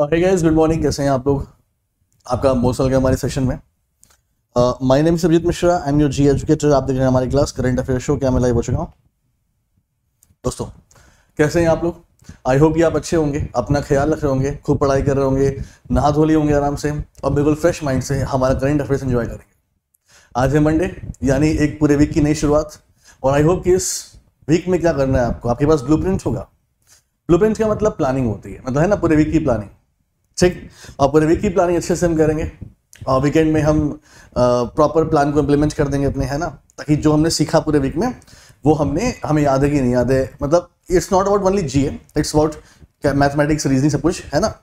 Hey guys good morning कैसे हैं आप लोग आपका मोस्ट वेलकम हमारे सेशन में my name Abhijeet Mishra I am your G educator आप देख रहे हैं हमारी क्लास करंट अफेयर शो क्या मैं लाइव हो चुका हूँ दोस्तों कैसे हैं आप लोग आई होप कि आप अच्छे होंगे अपना ख्याल रख रहे होंगे खूब पढ़ाई कर रहे होंगे नहा धो लिए होंगे आराम से और बिल्कुल फ्रेश माइंड से हमारा करंट अफेयर्स इन्जॉय करेंगे आज है मंडे यानी एक पूरे वीक की नई शुरुआत और आई होप कि इस वीक में क्या करना है आपको आपके पास ब्लू होगा ब्लू का मतलब प्लानिंग होती है मतलब है ना पूरे वीक की प्लानिंग ठीक और पूरे वीक की प्लानिंग अच्छे से हम करेंगे और वीकेंड में हम प्रॉपर प्लान को इम्प्लीमेंट कर देंगे अपने है ना ताकि जो हमने सीखा पूरे वीक में वो हमने हमें याद है कि नहीं याद है मतलब it's not about only G it's about mathematics reasoning सब कुछ है ना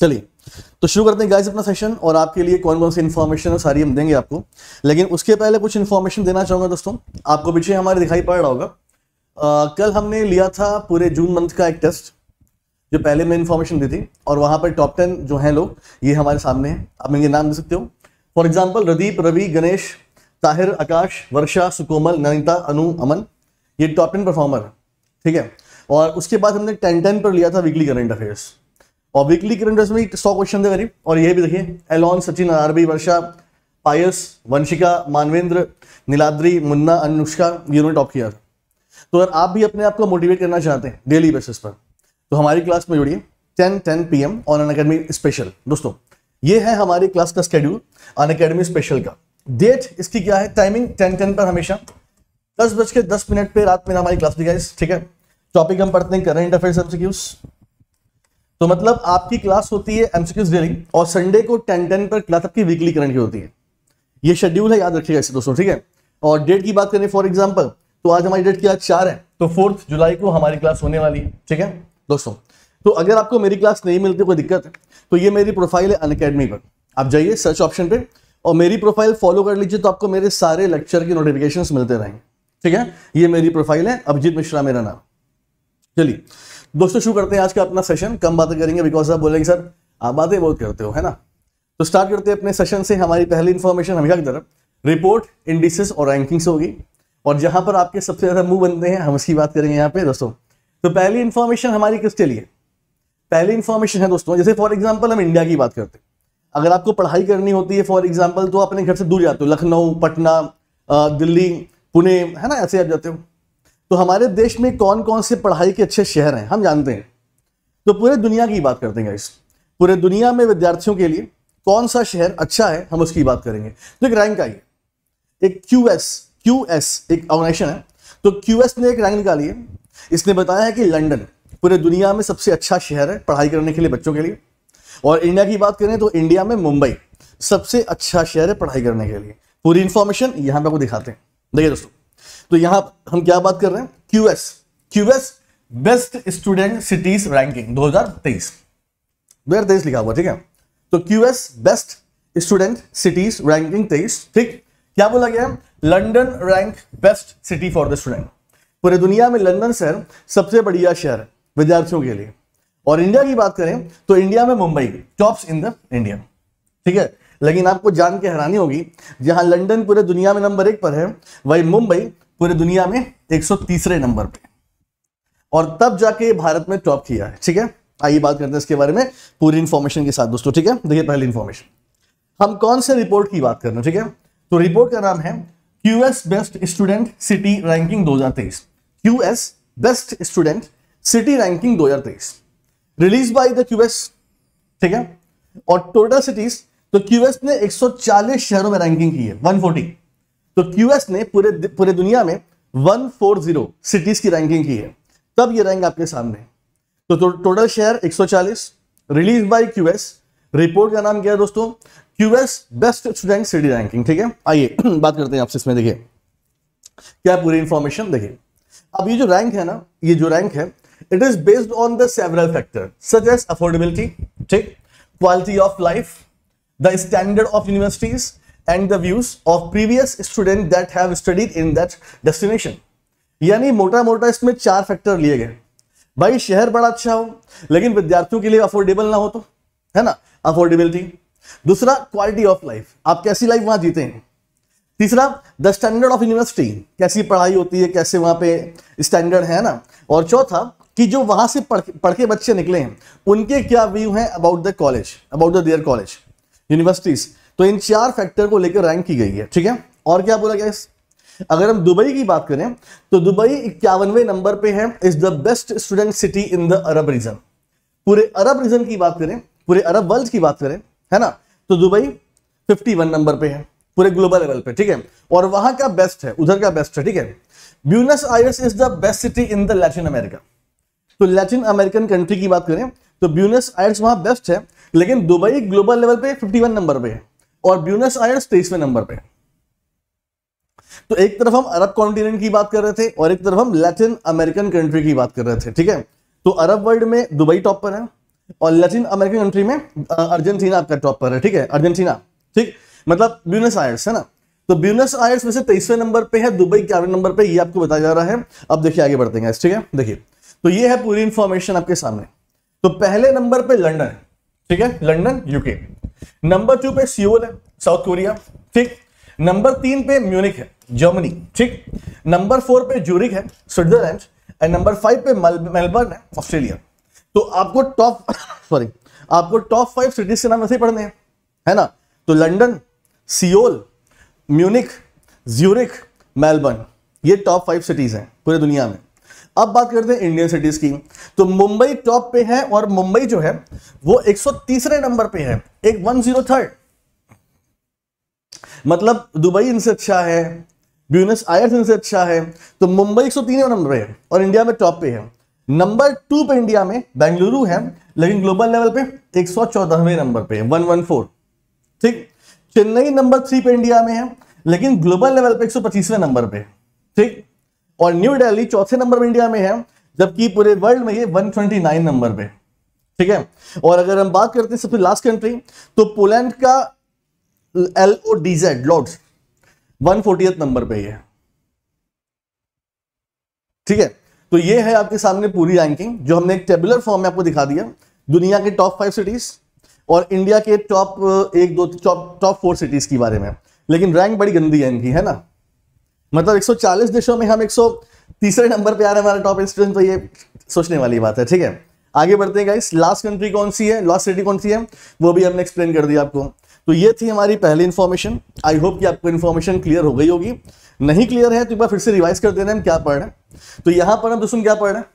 चलिए तो शुरू करते हैं गाइस अपना सेशन और आपके लिए कौन कौन सी इन्फॉर्मेशन है सारी हम देंगे आपको लेकिन उसके पहले कुछ इन्फॉर्मेशन देना चाहूँगा दोस्तों आपको पीछे हमारे दिखाई पड़ रहा होगा कल हमने लिया था पूरे जून मंथ का एक टेस्ट जो पहले मैं इन्फॉर्मेशन दी थी और वहाँ पर टॉप टेन जो हैं लोग ये हमारे सामने हैं आप इनके नाम दे सकते हो फॉर एग्जाम्पल रदीप रवि गणेश ताहिर आकाश वर्षा सुकोमल ननिता अनु अमन ये टॉप टेन परफॉर्मर है ठीक है और उसके बाद हमने टेन टेन पर लिया था वीकली करंट अफेयर्स और वीकली करंट अफेयर्स में सौ क्वेश्चन थे करीब और ये भी देखिए एलॉन सचिन आरबी वर्षा पायस वंशिका मानवेंद्र नीलाद्री मुन्ना अनुष्का ये उन्होंने टॉप किया था तो अगर आप भी अपने आप को मोटिवेट करना चाहते हैं डेली बेसिस पर तो हमारी क्लास में जुड़िए 10 10 PM on Unacademy special दोस्तों ये है हमारी क्लास का स्केड्यूल अन अकेडमी स्पेशल का डेट इसकी क्या है टाइमिंग 10 10 पर हमेशा दस बज के दस मिनट पर रात में हमारी क्लास दी ठीक है टॉपिक हम पढ़ते हैं कर रहे हैं इंटरफेयर एमसीक्यूज तो मतलब आपकी क्लास होती है एमसीक्यूज डेली और संडे को टेन टेन पर क्लास आपकी वीकली करंट की होती है ये शेड्यूल है याद रखिएगा इसे दोस्तों ठीक है और डेट की बात करें फॉर एग्जाम्पल तो आज हमारी डेट क्या चार है तो फोर्थ जुलाई को हमारी क्लास होने वाली है ठीक है दोस्तों तो अगर आपको मेरी क्लास नहीं मिलती कोई दिक्कत है तो ये मेरी प्रोफाइल है अनकेडमी पर आप जाइए सर्च ऑप्शन पे और मेरी प्रोफाइल फॉलो कर लीजिए तो आपको मेरे सारे लेक्चर के नोटिफिकेशन मिलते रहेंगे ठीक है ये मेरी प्रोफाइल है अभिजीत मिश्रा मेरा नाम चलिए दोस्तों शुरू करते हैं आज का अपना सेशन कम बातें करेंगे बिकॉज आप बोलेंगे सर आप बातें बहुत करते हो है ना तो स्टार्ट करते हैं अपने सेशन से हमारी पहली इन्फॉर्मेशन हमेशा की तरफ रिपोर्ट इंडिसेस और रैंकिंग्स होगी और जहां पर आपके सबसे ज्यादा मुंह बनते हैं हम इसकी बात करेंगे यहाँ पे दोस्तों तो पहली इंफॉर्मेशन हमारी किसके लिए पहली इंफॉर्मेशन है दोस्तों जैसे फॉर एग्जाम्पल हम इंडिया की बात करते हैं अगर आपको पढ़ाई करनी होती है फॉर एग्जाम्पल तो अपने घर से दूर जाते हो लखनऊ पटना दिल्ली पुणे है ना ऐसे आप जाते हो तो हमारे देश में कौन कौन से पढ़ाई के अच्छे शहर हैं हम जानते हैं तो पूरे दुनिया की बात करते हैं इस पूरे दुनिया में विद्यार्थियों के लिए कौन सा शहर अच्छा है हम उसकी बात करेंगे तो एक रैंक आई एक क्यू एस क्यू एस एक ऑर्गेनाइजेशन है तो क्यू एस ने एक रैंक निकाली है इसने बताया है कि लंदन पूरे दुनिया में सबसे अच्छा शहर है पढ़ाई करने के लिए बच्चों के लिए और इंडिया की बात करें तो इंडिया में मुंबई सबसे अच्छा शहर है पढ़ाई करने के लिए पूरी इंफॉर्मेशन यहां पर आपको दिखाते हैं देखिए दोस्तों तो यहां हम क्या बात कर रहे हैं QS QS best student cities ranking 2023 2023 लिखा हुआ ठीक है तो QS best student cities ranking तेईस ठीक क्या बोला गया London rank best city for the student पूरे दुनिया में लंदन शहर सबसे बढ़िया शहर विद्यार्थियों के लिए और इंडिया की बात करें तो इंडिया में Mumbai tops in the India ठीक है लेकिन आपको जान के हैरानी होगी जहां लंदन पूरे दुनिया में नंबर एक पर है वही मुंबई पूरे दुनिया में एक नंबर पर और तब जाके भारत में टॉप किया है ठीक है आइए बात करते हैं इसके बारे में पूरी इंफॉर्मेशन के साथ दोस्तों ठीक है देखिए पहली इंफॉर्मेशन हम कौन से रिपोर्ट की बात कर रहे हैं ठीक है तो रिपोर्ट का नाम है QS best student city ranking 2023 QS best student city ranking 2023 release by the QS ठीक है और टोटल सिटीज तो क्यूएस ने 140 शहरों में रैंकिंग की है 140 तो क्यूएस ने पूरे पूरे दुनिया में 140 सिटीज की रैंकिंग की है तब ये रैंक आपके सामने तो, तो टोटल शहर 140 रिलीज बाय क्यूएस रिपोर्ट का नाम क्या है दोस्तों QS best student city ranking ठीक है आइए बात करते हैं आपसे इसमें देखिए क्या पूरी इंफॉर्मेशन देखिए अब ये जो रैंक है ना ये जो रैंक है it is based on the several factor such as affordability ठीक quality of life the standard of universities and the views of previous student that have studied in that destination यानी मोटा मोटा इसमें चार फैक्टर लिए गए भाई शहर बड़ा अच्छा हो लेकिन विद्यार्थियों के लिए अफोर्डेबल ना हो तो है ना अफोर्डेबिलिटी दूसरा क्वालिटी ऑफ लाइफ आप कैसी लाइफ वहां जीते हैं तीसरा द स्टैंडर्ड ऑफ यूनिवर्सिटी कैसी पढ़ाई होती है कैसे वहाँ पे स्टैंडर्ड है ना और चौथा कि जो वहाँ से पढ़ पढ़ के बच्चे निकले हैं उनके क्या व्यू हैं about the college about the their college universities तो इन चार फैक्टर को लेकर रैंक की गई है ठीक है और क्या बोला गया अगर हम दुबई की बात करें तो दुबई इक्यावनवे नंबर पे है is the best student city in the Arab region पूरे अरब रीजन की बात करें पूरे अरब वर्ल्ड की बात करें है ना तो दुबई 51 नंबर पे है पूरे ग्लोबल लेवल पे ठीक है और वहां का बेस्ट है उधर का बेस्ट है ठीक है Buenos Aires is the best city in the Latin America तो लैटिन अमेरिकन कंट्री की बात करें तो ब्यूनस आयर्स वहां बेस्ट है लेकिन दुबई ग्लोबल लेवल पे 51 नंबर पे है और ब्यूनस आयर्स तेईसवें नंबर पे तो एक तरफ हम अरब कॉन्टिनेंट की बात कर रहे थे और एक तरफ हम लैटिन अमेरिकन कंट्री की बात कर रहे थे ठीक है तो अरब वर्ल्ड में दुबई टॉप पर है और लैटिन अमेरिकन कंट्री में अर्जेंटीना आपका टॉप पर है ठीक है अर्जेंटीना ठीक मतलब ब्यूनस आयर्स है ना तो ब्यूनस आयर्स में से तेईसवें नंबर पे है दुबई ग्यारहवें नंबर पे ये आपको बताया जा रहा है अब देखिए आगे बढ़ते हैं ठीक है देखिए तो ये है पूरी इंफॉर्मेशन आपके सामने तो पहले नंबर पे लंडन ठीक है लंडन यूके नंबर टू पे सियोल है साउथ कोरिया ठीक नंबर तीन पे म्यूनिक है जर्मनी ठीक नंबर फोर पे जूरिक है स्विट्जरलैंड एंड नंबर फाइव पे मेलबर्न है ऑस्ट्रेलिया तो आपको टॉप सॉरी आपको टॉप फाइव सिटीज के नाम ऐसे ही पढ़ने हैं है ना तो London Seoul Munich Zurich Melbourne ये टॉप फाइव सिटीज़ हैं पूरे दुनिया में अब बात करते हैं इंडियन सिटीज़ की तो मुंबई टॉप पे है और मुंबई जो है वो तीसरे नंबर पे है एक वन जीरो थर्ड मतलब दुबई इनसे अच्छा है ब्यूनस आयर्स इनसे अच्छा है तो मुंबई एक सौ नंबर पे है और इंडिया में टॉप पे है नंबर टू पे इंडिया में बेंगलुरु है लेकिन ग्लोबल लेवल पे एक सौ नंबर पे वन वन फोर ठीक चेन्नई नंबर थ्री पे इंडिया में है लेकिन ग्लोबल लेवल पे एक नंबर पे ठीक और न्यू दिल्ली चौथे नंबर में इंडिया में है जबकि पूरे वर्ल्ड में ये 129 नंबर पे ठीक है और अगर हम बात करते हैं सबसे लास्ट कंट्री तो पोलैंड का L O D Z Lodz one number पे है ठीक है तो ये है आपके सामने पूरी रैंकिंग जो हमने एक टेबुलर फॉर्म में आपको दिखा दिया दुनिया के टॉप फाइव सिटीज़ और इंडिया के टॉप uh, एक दो टॉप टॉप फोर सिटीज के बारे में लेकिन रैंक बड़ी गंदी है इनकी है ना मतलब 140 देशों में हम एक तीसरे नंबर पे आ रहे हैं हमारे टॉप इंस्टीट्यूशन तो ये सोचने वाली बात है ठीक है आगे बढ़ते हैं गाइस लास्ट कंट्री कौन सी है लास्ट सिटी कौन सी है वो भी हमने एक्सप्लेन कर दिया आपको तो ये थी हमारी पहली इन्फॉर्मेशन आई होप कि आपको इन्फॉर्मेशन क्लियर हो गई होगी नहीं क्लियर है तो एक बार फिर से रिवाइज कर देना हम क्या पढ़ रहे हैं तो यहाँ पर हम दोस्तों क्या पढ़ रहे हैं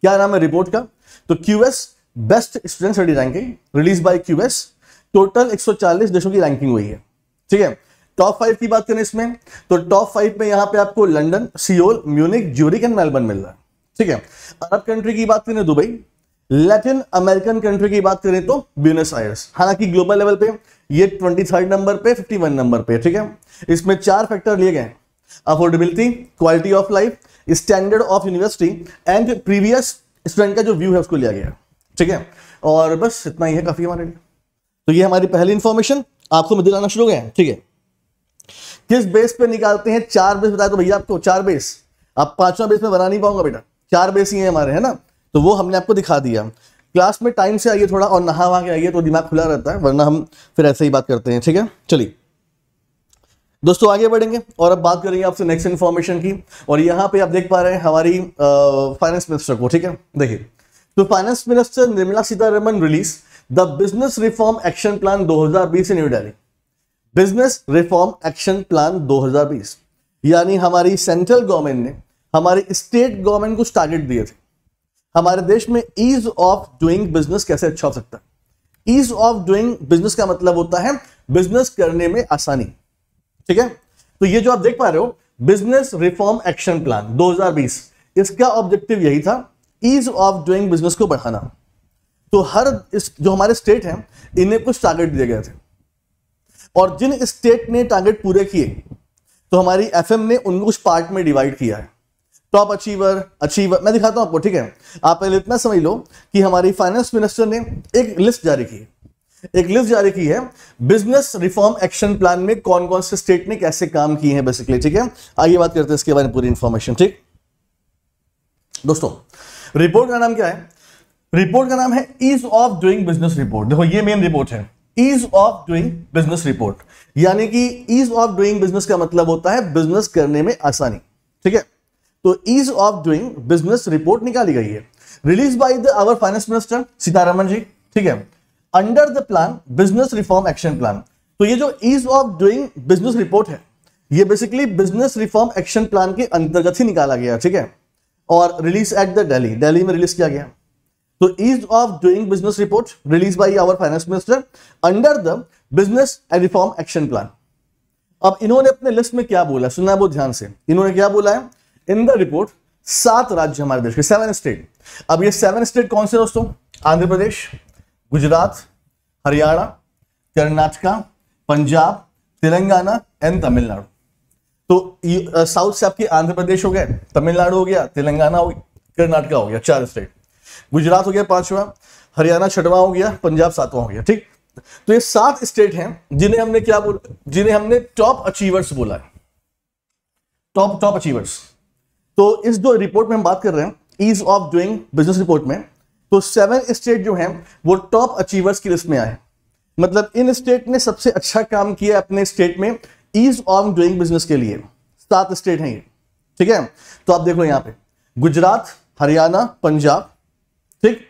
क्या नाम है रिपोर्ट का तो QS best student study ranking release by QS total 140 देशों की रैंकिंग हुई है ठीक है टॉप फाइव की बात करें इसमें तो टॉप फाइव में यहां पे आपको London Seoul Munich Zurich and Melbourne मिल रहा है ठीक है अरब कंट्री की बात करें दुबई लैटिन अमेरिकन कंट्री की बात करें तो ब्यूनस आयर्स हालांकि ग्लोबल लेवल पे ये ट्वेंटी थर्ड नंबर पे फिफ्टी वन नंबर पे ठीक है इसमें चार फैक्टर लिए गए affordability quality of life standard of university and previous student का जो व्यू है उसको लिया गया ठीक है और बस इतना ही है काफ़ी हमारे लिए तो ये हमारी पहली इंफॉर्मेशन आपको दिलाना शुरू हो गया ठीक है किस बेस पे निकालते हैं चार बेस बताए तो भैया आपको चार बेस आप पांचवा बेस में बना नहीं पाऊंगा बेटा चार बेस ही है हमारे है ना तो वो हमने आपको दिखा दिया क्लास में टाइम से आइए थोड़ा और नहा वहा के आइए तो दिमाग खुला रहता है वरना हम फिर ऐसे ही बात करते हैं ठीक है चलिए दोस्तों आगे बढ़ेंगे और अब बात करेंगे आपसे नेक्स्ट इन्फॉर्मेशन की और यहाँ पे आप देख पा रहे हैं हमारी फाइनेंस मिनिस्टर को ठीक है देखिए तो finance minister Nirmala Sitharaman release the business reform action plan 2020 in New Delhi business reform action plan 2020 यानी हमारी सेंट्रल गवर्नमेंट ने हमारे स्टेट गवर्नमेंट को टारगेट दिए थे हमारे देश में ईज ऑफ डूइंग बिजनेस कैसे अच्छा हो सकता है ईज ऑफ डूइंग बिजनेस का मतलब होता है बिजनेस करने में आसानी ठीक है तो ये जो आप देख पा रहे हो बिजनेस रिफॉर्म एक्शन प्लान 2020 इसका ऑब्जेक्टिव यही था ईज ऑफ डूइंग बिजनेस को बढ़ाना तो हर इस जो हमारे स्टेट हैं इन्हें कुछ टारगेट दिए गए थे और जिन स्टेट ने टारगेट पूरे किए तो हमारी एफ ने उनको कुछ पार्ट में डिवाइड किया है टॉप अचीवर अचीवर मैं दिखाता हूँ आपको ठीक है आप पहले इतना समझ लो कि हमारी फाइनेंस मिनिस्टर ने एक लिस्ट जारी की एक लिस्ट जारी की है बिजनेस रिफॉर्म एक्शन प्लान में कौन कौन से स्टेट ने कैसे काम किए हैं बेसिकली ठीक है आइए बात करते हैं इसके बारे में पूरी इंफॉर्मेशन ठीक दोस्तों रिपोर्ट का नाम क्या है रिपोर्ट का नाम है ease of doing business report देखो ये मेन रिपोर्ट है ease of doing business report यानी कि ईज ऑफ डूइंग बिजनेस का मतलब होता है बिजनेस करने में आसानी ठीक है तो ease of doing business report निकाली गई है release by the our finance minister Sitharaman ji ठीक है under the plan business reform action plan तो ये जो ease of doing business report है ये basically business reform action plan के अंतर्गत ही निकाला गया ठीक है और release at the Delhi Delhi में रिलीज किया गया तो ease of doing business report release by our finance minister under the business and reform action plan अब इन्होंने अपने लिस्ट में क्या बोला सुनना है बहुत ध्यान से इन्होंने क्या बोला है इन द रिपोर्ट सात राज्य हमारे देश के सेवन स्टेट अब ये सेवन स्टेट कौन से दोस्तों आंध्र प्रदेश गुजरात हरियाणा कर्नाटका पंजाब तेलंगाना एंड तमिलनाडु तो साउथ से आपकी आंध्र प्रदेश हो गया तमिलनाडु हो गया तेलंगाना हो गया कर्नाटका हो गया चार स्टेट गुजरात हो गया पांचवा हरियाणा छठवां हो गया पंजाब सातवा हो गया ठीक तो ये सात स्टेट हैं जिन्हें हमने क्या बोल जिन्हें हमने टॉप अचीवर्स बोला है टॉप टॉप अचीवर्स तो इस जो रिपोर्ट में हम बात कर रहे हैं ease of doing business report में तो सेवन स्टेट जो हैं वो टॉप अचीवर्स की लिस्ट में आए मतलब इन स्टेट ने सबसे अच्छा काम किया अपने स्टेट में ईज ऑफ डूइंग बिजनेस के लिए सात स्टेट हैं ये ठीक है तो आप देखो यहां पे गुजरात हरियाणा पंजाब ठीक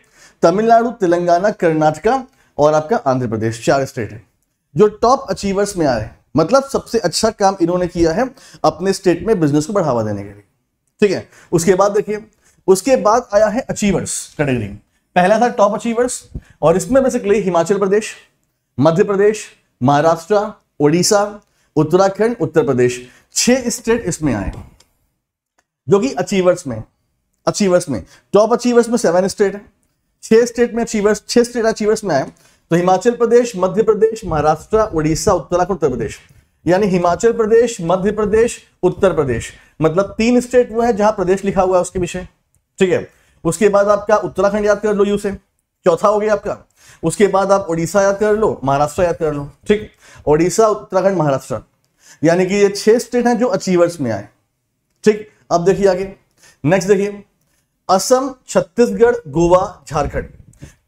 तमिलनाडु तेलंगाना कर्नाटका और आपका आंध्र प्रदेश चार स्टेट है जो टॉप अचीवर्स में आए मतलब सबसे अच्छा काम इन्होंने किया है अपने स्टेट में बिजनेस को बढ़ावा देने के लिए ठीक है उसके बाद देखिए उसके बाद आया है अचीवर्स कैटेगरी पहला था टॉप अचीवर्स और इसमें बेसिकली हिमाचल प्रदेश मध्य प्रदेश महाराष्ट्र ओडिशा उत्तराखंड उत्तर प्रदेश छह स्टेट इसमें आए जो कि अचीवर्स में अचीवर्स में टॉप अचीवर्स में सेवन स्टेट है छह स्टेट में अचीवर्स छह स्टेट अचीवर्स में आए तो हिमाचल प्रदेश मध्य प्रदेश महाराष्ट्र उड़ीसा उत्तराखंड उत्तर प्रदेश यानी हिमाचल प्रदेश मध्य प्रदेश उत्तर प्रदेश मतलब तीन स्टेट वो है जहां प्रदेश लिखा हुआ है उसके विषय ठीक है उसके बाद आपका उत्तराखंड याद कर लो यू से चौथा हो गया आपका उसके बाद आप उड़ीसा याद कर लो महाराष्ट्र याद कर लो ठीक उड़ीसा उत्तराखंड महाराष्ट्र यानी कि ये छह स्टेट हैं जो अचीवर्स में आए ठीक अब देखिए आगे नेक्स्ट देखिए असम छत्तीसगढ़ गोवा झारखंड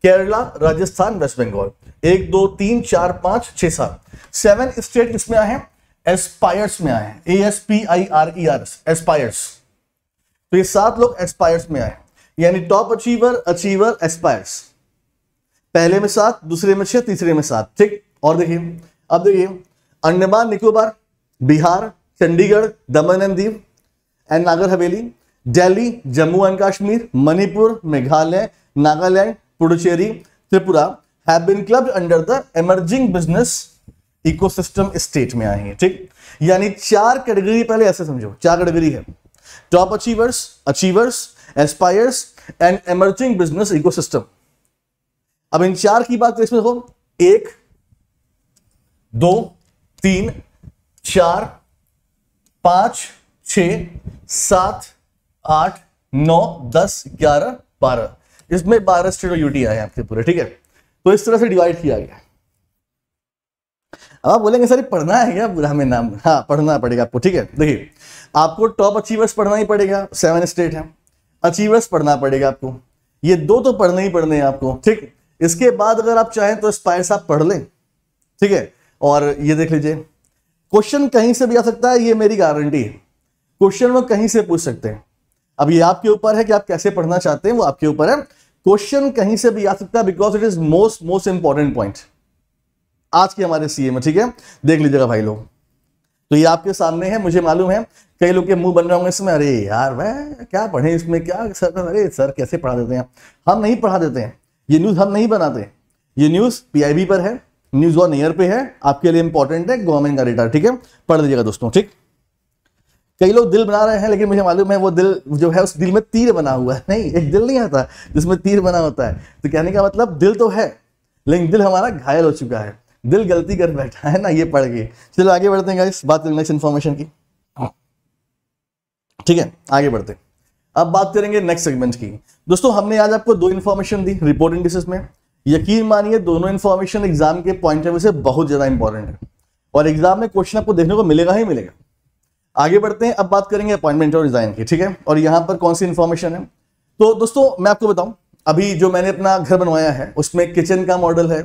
केरला राजस्थान वेस्ट बंगाल एक दो तीन चार पांच छह सात सेवन स्टेट इसमें आए हैं एस्पायर्स में आए हैं A S P I R E R S aspirers तो ये सात लोग एस्पायर्स में आए यानी टॉप अचीवर अचीवर एस्पायर्स पहले में सात दूसरे में छह तीसरे में सात ठीक और देखिए अब देखिए अंडमान निकोबार बिहार चंडीगढ़ दमन and Diu and Nagar Haveli Delhi Jammu and Kashmir Manipur Meghalaya Nagaland Puducherry Tripura have been club under the emerging business ecosystem state में आए हैं ठीक यानी चार कैटेगरी पहले ऐसे समझो चार कैटेगरी है top achievers achievers aspirers and emerging business ecosystem अब इन चार की बात इसमें देखो एक दो तीन चार पांच छ सात आठ नौ दस ग्यारह बारह इसमें बारह स्टेट और यूटी आए आपके पूरे ठीक है तो इस तरह से डिवाइड किया गया अब आप बोलेंगे सर पढ़ना है क्या बुरा हमें नाम हाँ पढ़ना पड़ेगा आपको ठीक है देखिए आपको टॉप अचीवर्स पढ़ना ही पड़ेगा सेवन स्टेट है अचीवर्स पढ़ना पड़ेगा आपको ये दो तो पढ़ने ही पढ़ने हैं आपको ठीक है इसके बाद अगर आप चाहें तो स्पायर आप पढ़ लें ठीक है और ये देख लीजिए क्वेश्चन कहीं से भी आ सकता है ये मेरी गारंटी है क्वेश्चन वो कहीं से पूछ सकते हैं अब ये आपके ऊपर है कि आप कैसे पढ़ना चाहते हैं वो आपके ऊपर है क्वेश्चन कहीं से भी आ सकता है because it is most most important point आज के हमारे सीए में ठीक है देख लीजिएगा भाई लोग तो ये आपके सामने है मुझे मालूम है कई लोग के मुंह बन रहे होंगे इसमें अरे यार वह क्या पढ़े इसमें क्या सर अरे सर कैसे पढ़ा देते हैं हम नहीं पढ़ा देते हैं ये न्यूज़ हम नहीं बनाते ये न्यूज़ पीआईबी पर है न्यूज़ ऑन एयर पे है आपके लिए इंपॉर्टेंट है गवर्नमेंट का डेटा ठीक है पढ़ लीजिएगा दोस्तों ठीक कई लोग दिल बना रहे हैं लेकिन मुझे मालूम है वो दिल जो है उस दिल में तीर बना हुआ है नहीं एक दिल नहीं आता जिसमें तीर बना होता है तो कहने का मतलब दिल तो है लेकिन दिल हमारा घायल हो चुका है दिल गलती कर बैठा है ना ये पढ़ के चलो आगे बढ़ते हैं इस बात नेक्स्ट इन्फॉर्मेशन की ठीक है आगे बढ़ते हैं अब बात करेंगे नेक्स्ट सेगमेंट की दोस्तों हमने आज आपको दो इन्फॉर्मेशन दी रिपोर्ट इंडिसेस में यकीन मानिए दोनों इन्फॉर्मेशन एग्जाम के पॉइंट ऑफ व्यू से बहुत ज्यादा इंपॉर्टेंट है और एग्जाम में क्वेश्चन आपको देखने को मिलेगा ही मिलेगा आगे बढ़ते हैं अब बात करेंगे अपॉइंटमेंट और डिजाइन की ठीक है और यहाँ पर कौन सी इन्फॉर्मेशन है तो दोस्तों मैं आपको बताऊं अभी जो मैंने अपना घर बनवाया है उसमें किचन का मॉडल है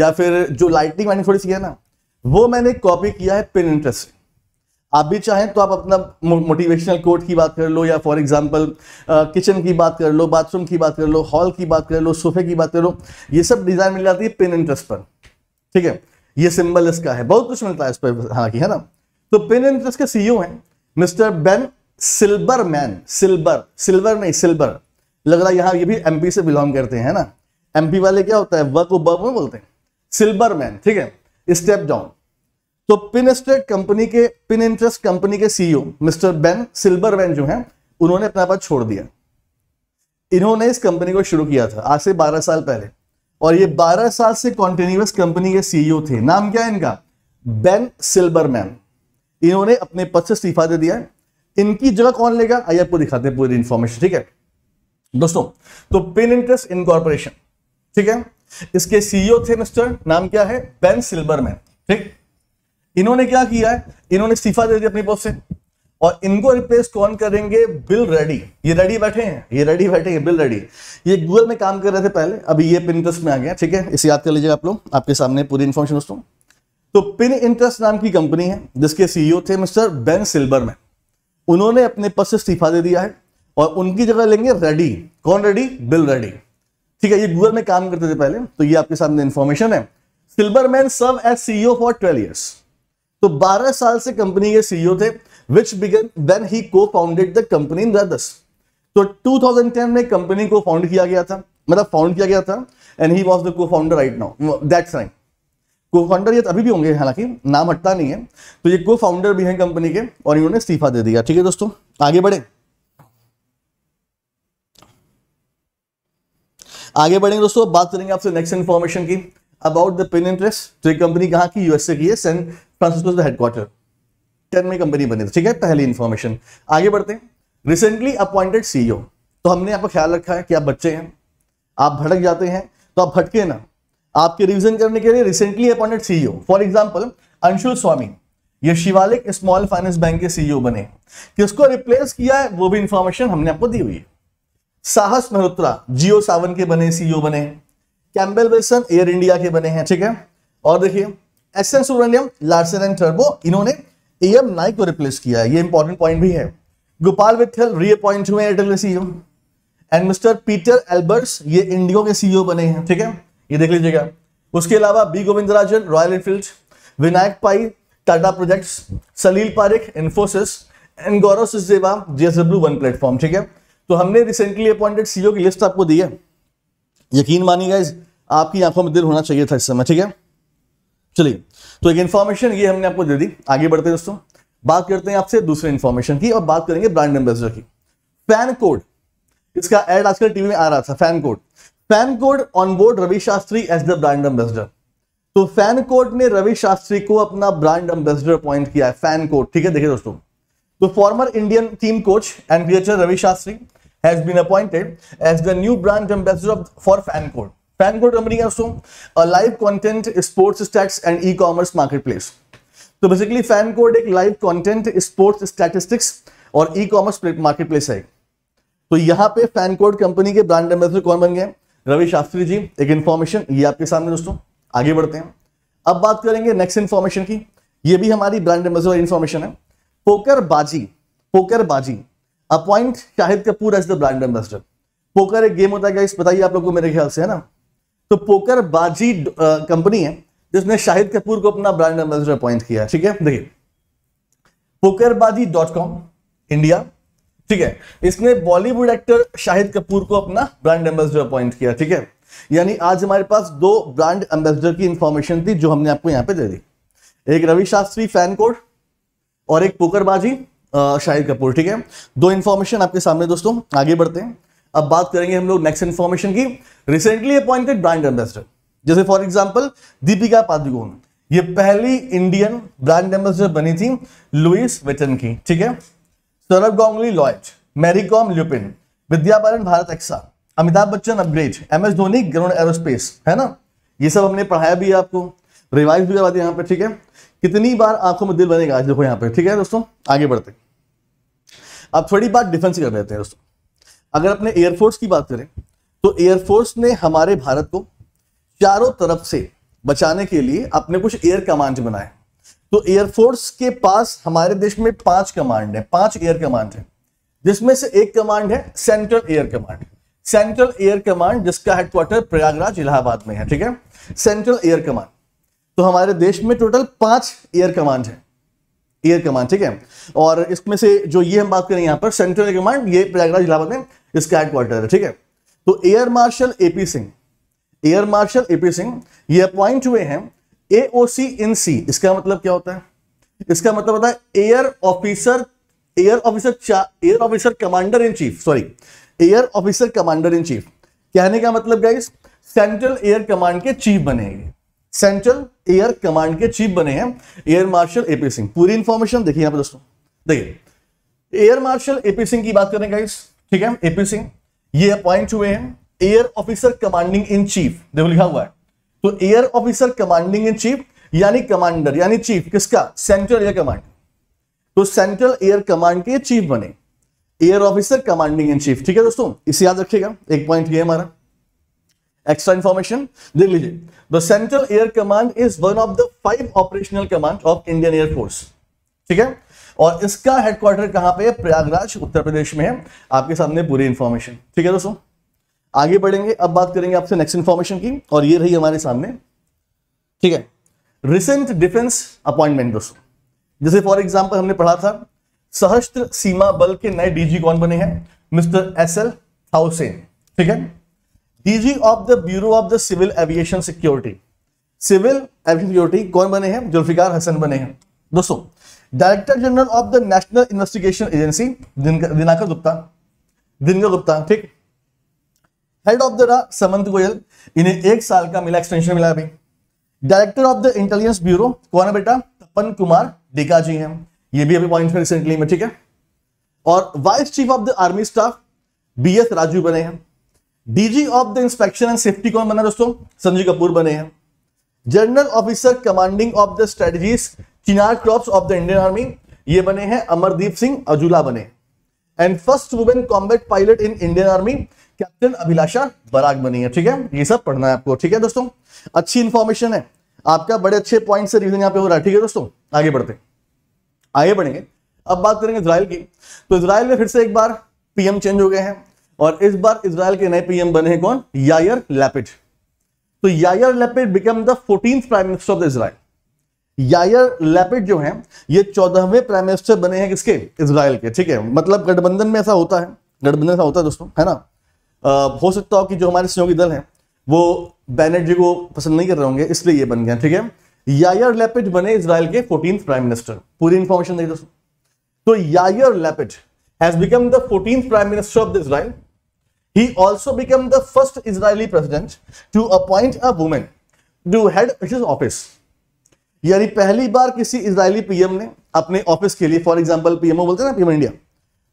या फिर जो लाइटिंग मैंने थोड़ी सी है ना वो मैंने कॉपी किया है पिन इंटरेस्ट आप भी चाहें तो आप अपना मोटिवेशनल कोट की बात कर लो या फॉर एग्जांपल किचन की बात कर लो बाथरूम की बात कर लो हॉल की बात कर लो सोफे की बात कर लो ये सब डिज़ाइन मिल जाती है पिन इंटरेस्ट पर ठीक है ये सिंबल इसका है बहुत कुछ मिलता है इस पर हालांकि है ना तो पिन इंटरेस्ट के सीईओ e हैं mister Ben Silverman silver silver नहीं सिल्वर लग रहा है यहाँ ये भी एमपी से बिलोंग करते हैं ना एमपी वाले क्या होता है वक वो बोलते हैं सिल्वर मैन ठीक है स्टेप डाउन तो पिन स्टेट कंपनी के पिन इंटरेस्ट कंपनी के सीईओ मिस्टर बेन बेन जो है उन्होंने अपना पद छोड़ दिया इन्होंने इस कंपनी को शुरू किया था आज से 12 साल पहले और ये 12 साल से कॉन्टिन्यूस कंपनी के सीईओ e थे नाम क्या है इनका बेन मैन इन्होंने अपने पद से इस्तीफा दे दिया है इनकी जगह कौन लेगा आइए आपको दिखाते हैं पूरी इंफॉर्मेशन ठीक है दोस्तों तो पिन इंटरेस्ट इनकॉर्पोरेशन ठीक है इसके सीईओ e थे मिस्टर नाम क्या है बेन सिल्बरमैन ठीक इन्होंने क्या किया है इन्होंने इस्तीफा दे दिया अपनी पोस्ट से और इनको रिप्लेस कौन करेंगे बिल रेडी ये रेडी बैठे हैं ये रेडी बैठे हैं बिल रेडी ये गूगल में काम कर रहे थे पहले अभी ये पिन इंटरेस्ट में आ गया ठीक है इसे याद कर लीजिएगा आप लोग आपके सामने पूरी इन्फॉर्मेशन दोस्तों तो पिन इंटरेस्ट नाम की कंपनी है जिसके सीईओ थे मिस्टर बेन में उन्होंने अपने पद से इस्तीफा दे दिया है और उनकी जगह लेंगे रेडी कौन रेडी बिल रेडी ठीक है ये गूगल में काम करते थे पहले तो ये आपके सामने इन्फॉर्मेशन है man serve as CEO for twelve years तो 12 साल से कंपनी के सीईओ e थे विच बिगन देन ही को फाउंडेड द कंपनी इन दस तो 2010 में कंपनी को फाउंड किया गया था मतलब फाउंड किया गया था and he was the cofounder right now that's time cofounder ये तो अभी भी होंगे हालांकि नाम हटता नहीं है तो ये को फाउंडर भी हैं कंपनी के और इन्होंने इस्तीफा दे दिया ठीक है दोस्तों आगे बढ़े आगे बढ़ेंगे दोस्तों बात करेंगे आपसे नेक्स्ट इन्फॉर्मेशन की अबाउट द pin इंटरेस्ट तो ये कंपनी कहाँ की यूएसए की है सैन फ्रांसिस्को हेडक्वार्टर टेन में कंपनी बनी ठीक है पहली इंफॉर्मेशन आगे बढ़ते हैं रिसेंटली अपॉइंटेड सीईओ तो हमने आपका ख्याल रखा है कि आप बच्चे हैं आप भटक जाते हैं तो आप भटके ना आपके रिविजन करने के लिए recently appointed CEO for example Anshul Swami ये शिवालिक स्मॉल फाइनेंस बैंक के सीईओ e बने किसको रिप्लेस किया है वो भी इंफॉर्मेशन हमने आपको दी हुई है साहस मल्होत्रा जियो सावन के बने सीईओ e बने कैम्बेल विल्सन एयर इंडिया के बने हैं ठीक है और देखिए एसएन सुब्रमण्यम लार्सन एंड टर्बो इन्होंने ए एम नाइक को रिप्लेस किया है ये इंपॉर्टेंट पॉइंट भी है गोपाल विठल रीअपॉइंट हुए एयरटेल e के CEO and mister Peter Elbers ये इंडिगो के सीईओ बने हैं ठीक है ये देख लीजिएगा उसके अलावा B Govindarajan Royal Enfield Vinayak Pai Tata projects Salil Parekh Infosys and Gaurav सिसदेवा जेएसडब्ल्यू वन प्लेटफॉर्म ठीक है तो हमने रिसेंटली अपॉइंटेड सीईओ की लिस्ट आपको दी है यकीन मानिएगा इस आपकी आंखों में दिल होना चाहिए था इस समय ठीक है चलिए तो एक इन्फॉर्मेशन ये हमने आपको दे दी आगे बढ़ते हैं दोस्तों बात करते हैं आपसे दूसरे इन्फॉर्मेशन की और बात करेंगे ब्रांड एम्बेसडर की फैन कोड इसका एड आजकल टीवी में आ रहा था FanCode FanCode on board Ravi Shastri as the brand ambassador तो फैन कोड ने रवि शास्त्री को अपना ब्रांड एम्बेसडर अपॉइंट किया है फैन कोड ठीक है देखिए दोस्तों तो former Indian team coach and Ravi Shastri has been appointed as the new brand ambassador of, for FanCode. FanCode company also a live content, sports stats and e-commerce marketplace. So basically, Fancode code एक live content sports statistics और e-commerce marketplace है तो यहाँ पे FanCode company के brand ambassador कौन बन गए रवि शास्त्री जी एक इन्फॉर्मेशन ये आपके सामने दोस्तों आगे बढ़ते हैं अब बात करेंगे नेक्स्ट इन्फॉर्मेशन की ये भी हमारी ब्रांड एम्बेसडर इन्फॉर्मेशन है poker Baazi poker Baazi appoint Shahid Kapoor as the brand ambassador poker एक गेम होता है बताइए आप लोग को मेरे ख्याल से है ना तो पोकर बाजी कंपनी है जिसने शाहिद कपूर को अपना ब्रांड एम्बेसडर अपॉइंट किया ठीक है देखिए पोकरबाजी डॉट कॉम इंडिया ठीक है इसने बॉलीवुड एक्टर शाहिद कपूर को अपना ब्रांड एम्बेसडर अपॉइंट किया ठीक है यानी आज हमारे पास दो ब्रांड एम्बेसडर की इंफॉर्मेशन थी जो हमने आपको यहाँ पे दे दी एक रवि शास्त्री फैन कोड और एक पोकरबाजी शाहिद कपूर ठीक है दो इन्फॉर्मेशन आपके सामने दोस्तों आगे बढ़ते हैं अब बात करेंगे हम लोग नेक्स्ट इन्फॉर्मेशन की रिसेंटली अपॉइंटेड ब्रांड एम्बेसडर जैसे फॉर एग्जाम्पल दीपिका पादुकोण ये पहली इंडियन ब्रांड एम्बेसडर बनी थी लुइस वेटन की ठीक है Sourav Ganguly Lloyd Mary Kom Lupin Vidya Balan Bharat AXA Amitabh Bachchan upGrad M S Dhoni ग्रोन एरोस्पेस है ना ये सब हमने पढ़ाया भी है आपको रिवाइज भी करवा दिया यहाँ पे ठीक है कितनी बार आंखों में दिल बनेगा आज देखो यहाँ पे ठीक है दोस्तों आगे बढ़ते अब थोड़ी बात डिफेंस कर लेते हैं दोस्तों अगर अपने एयरफोर्स की बात करें तो एयरफोर्स ने हमारे भारत को चारों तरफ से बचाने के लिए अपने कुछ एयर कमांड बनाए तो एयरफोर्स के पास हमारे देश में पांच कमांड है पांच एयर कमांड है जिसमें से एक कमांड है central air command central air command जिसका हेडक्वार्टर प्रयागराज इलाहाबाद में है ठीक है सेंट्रल एयर कमांड तो हमारे देश में टोटल पांच एयर कमांड है एयर कमांड ठीक है और इसमें से जो ये हम बात करें यहाँ पर सेंट्रल कमांड ये प्रयागराज इलाहाबाद में इसका हेडक्वार्टर है ठीक है तो air marshal A P Singh air marshal A P Singh ये अपॉइंट हुए हैं एओसी इन सी इसका मतलब क्या होता है इसका मतलब होता है air officer air officer air officer commander in chief sorry air officer commander in chief कहने का मतलब गाइस सेंट्रल एयर कमांड के चीफ बनेंगे सेंट्रल एयर कमांड के चीफ बने हैं एयर मार्शल एपी सिंह पूरी इंफॉर्मेशन देखिए यहां पर दोस्तों देखिए एयर मार्शल एपी सिंह की बात करें गाइस ठीक है एपी सिंह ये अपॉइंट हुए हैं air officer commanding in chief देखो लिखा हुआ है तो air officer commanding in chief यानी कमांडर यानी चीफ किसका सेंट्रल एयर कमांड तो सेंट्रल एयर कमांड के चीफ बने air officer commanding in chief ठीक है दोस्तों इसे याद रखिएगा एक पॉइंट ये हमारा एक्स्ट्रा इंफॉर्मेशन देख लीजिए the central air command is one of the five operational command of Indian air force ठीक है और इसका हेडक्वार्टर कहां पे है प्रयागराज उत्तर प्रदेश में है आपके सामने पूरी इंफॉर्मेशन ठीक है दोस्तों आगे बढ़ेंगे अब बात करेंगे आपसे नेक्स्ट इंफॉर्मेशन की और ये रही हमारे सामने ठीक है रिसेंट डिफेंस अपॉइंटमेंट दोस्तों जैसे फॉर एग्जाम्पल हमने पढ़ा था सहस्त्र सीमा बल के नए डीजी कौन बने हैं मिस्टर एस एल हाउसेन ठीक है DG of the bureau of the civil aviation security civil aviation security कौन बने हैं जुल्फिकार हसन बने हैं दोस्तों director general of the national investigation agency Dinakar Gupta Dinkar Gupta ठीक हेड ऑफ द रा समंत गोयल इन्हें एक साल का मिला एक्सटेंशन मिला अभी director of the intelligence bureau कौन है बेटा तपन कुमार डिका जी हैं ये भी अभी पॉइंट रिसेंटली में ठीक है और vice chief of the army staff B S Raju बने हैं DG of the inspection and safety कौन बना दोस्तों संजय कपूर बने हैं general officer commanding of the strategies Chinar corps of the Indian army ये बने हैं अमरदीप सिंह अजूला बने and first women combat pilot in Indian army captain Abhilasha Barak बनी है ठीक है ये सब पढ़ना है आपको ठीक है दोस्तों अच्छी इंफॉर्मेशन है आपका बड़े अच्छे पॉइंट से रीजन यहाँ पे हो रहा है ठीक है दोस्तों आगे बढ़ते आगे बढ़ेंगे अब बात करेंगे इसराइल की तो इसराइल में फिर से एक बार पीएम चेंज हो गए हैं और इस बार इसराइल के नए पीएम बने हैं कौन यायर लैपिड तो Yair Lapid become the fourteen prime minister of Israel Yair Lapid जो है ये चौदहवें प्राइम मिनिस्टर बने हैं किसके इसराइल के ठीक है मतलब गठबंधन में ऐसा होता है गठबंधन ऐसा होता है दोस्तों है ना आ, हो सकता हो कि जो हमारे सहयोगी दल है वो बैनर्जी को पसंद नहीं कर रहे होंगे इसलिए ये बन गया ठीक है यायर लैपिड बने इसराइल के फोर्टीन प्राइम मिनिस्टर पूरी इंफॉर्मेशन दी दोस्तों तो Yair Lapid has become the 14th prime minister of Israel. He also became the first Israeli president to appoint a woman to head his office. यानी पहली बार किसी Israeli PM ने अपने office के लिए फॉर एग्जांपल पीएमओ बोलते हैं ना पीएम इंडिया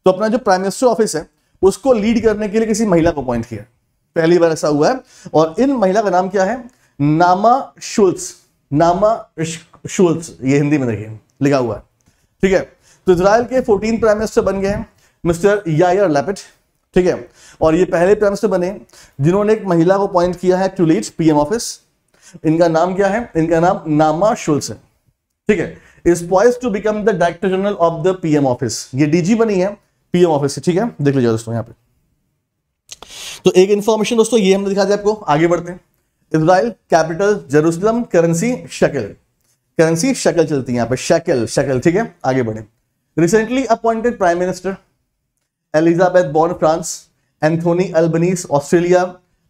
तो अपना जो प्राइम मिनिस्टर ऑफिस है उसको लीड करने के लिए किसी महिला को अपॉइंट किया पहली बार ऐसा हुआ है और इन महिला का नाम क्या है नामा शुल्स नामा शुल्स ये हिंदी में देखिए लिखा हुआ है ठीक है तो इसराइल के फोर्टीन प्राइम मिनिस्टर बन गए हैं मिस्टर यायर लैपिट ठीक है और ये पहले प्राइम बने जिन्होंने एक महिला को अपॉइंट किया है टू लीड पीएम ऑफिस इनका नाम क्या है इनका नाम नामा शुल्स है ठीक है is poised to become the director general of the PM office ये डीजी बनी है पीएम ऑफिस से ठीक है देख लीजिए दोस्तों यहाँ पे तो एक इंफॉर्मेशन दोस्तों ये हमने दिखा दिया आपको आगे बढ़ते हैं Israel capital Jerusalem currency shekel currency shekel चलती है यहाँ पे शकल शकल ठीक है आगे बढ़े recently appointed prime minister Elisabeth Borne France Anthony Albanese Australia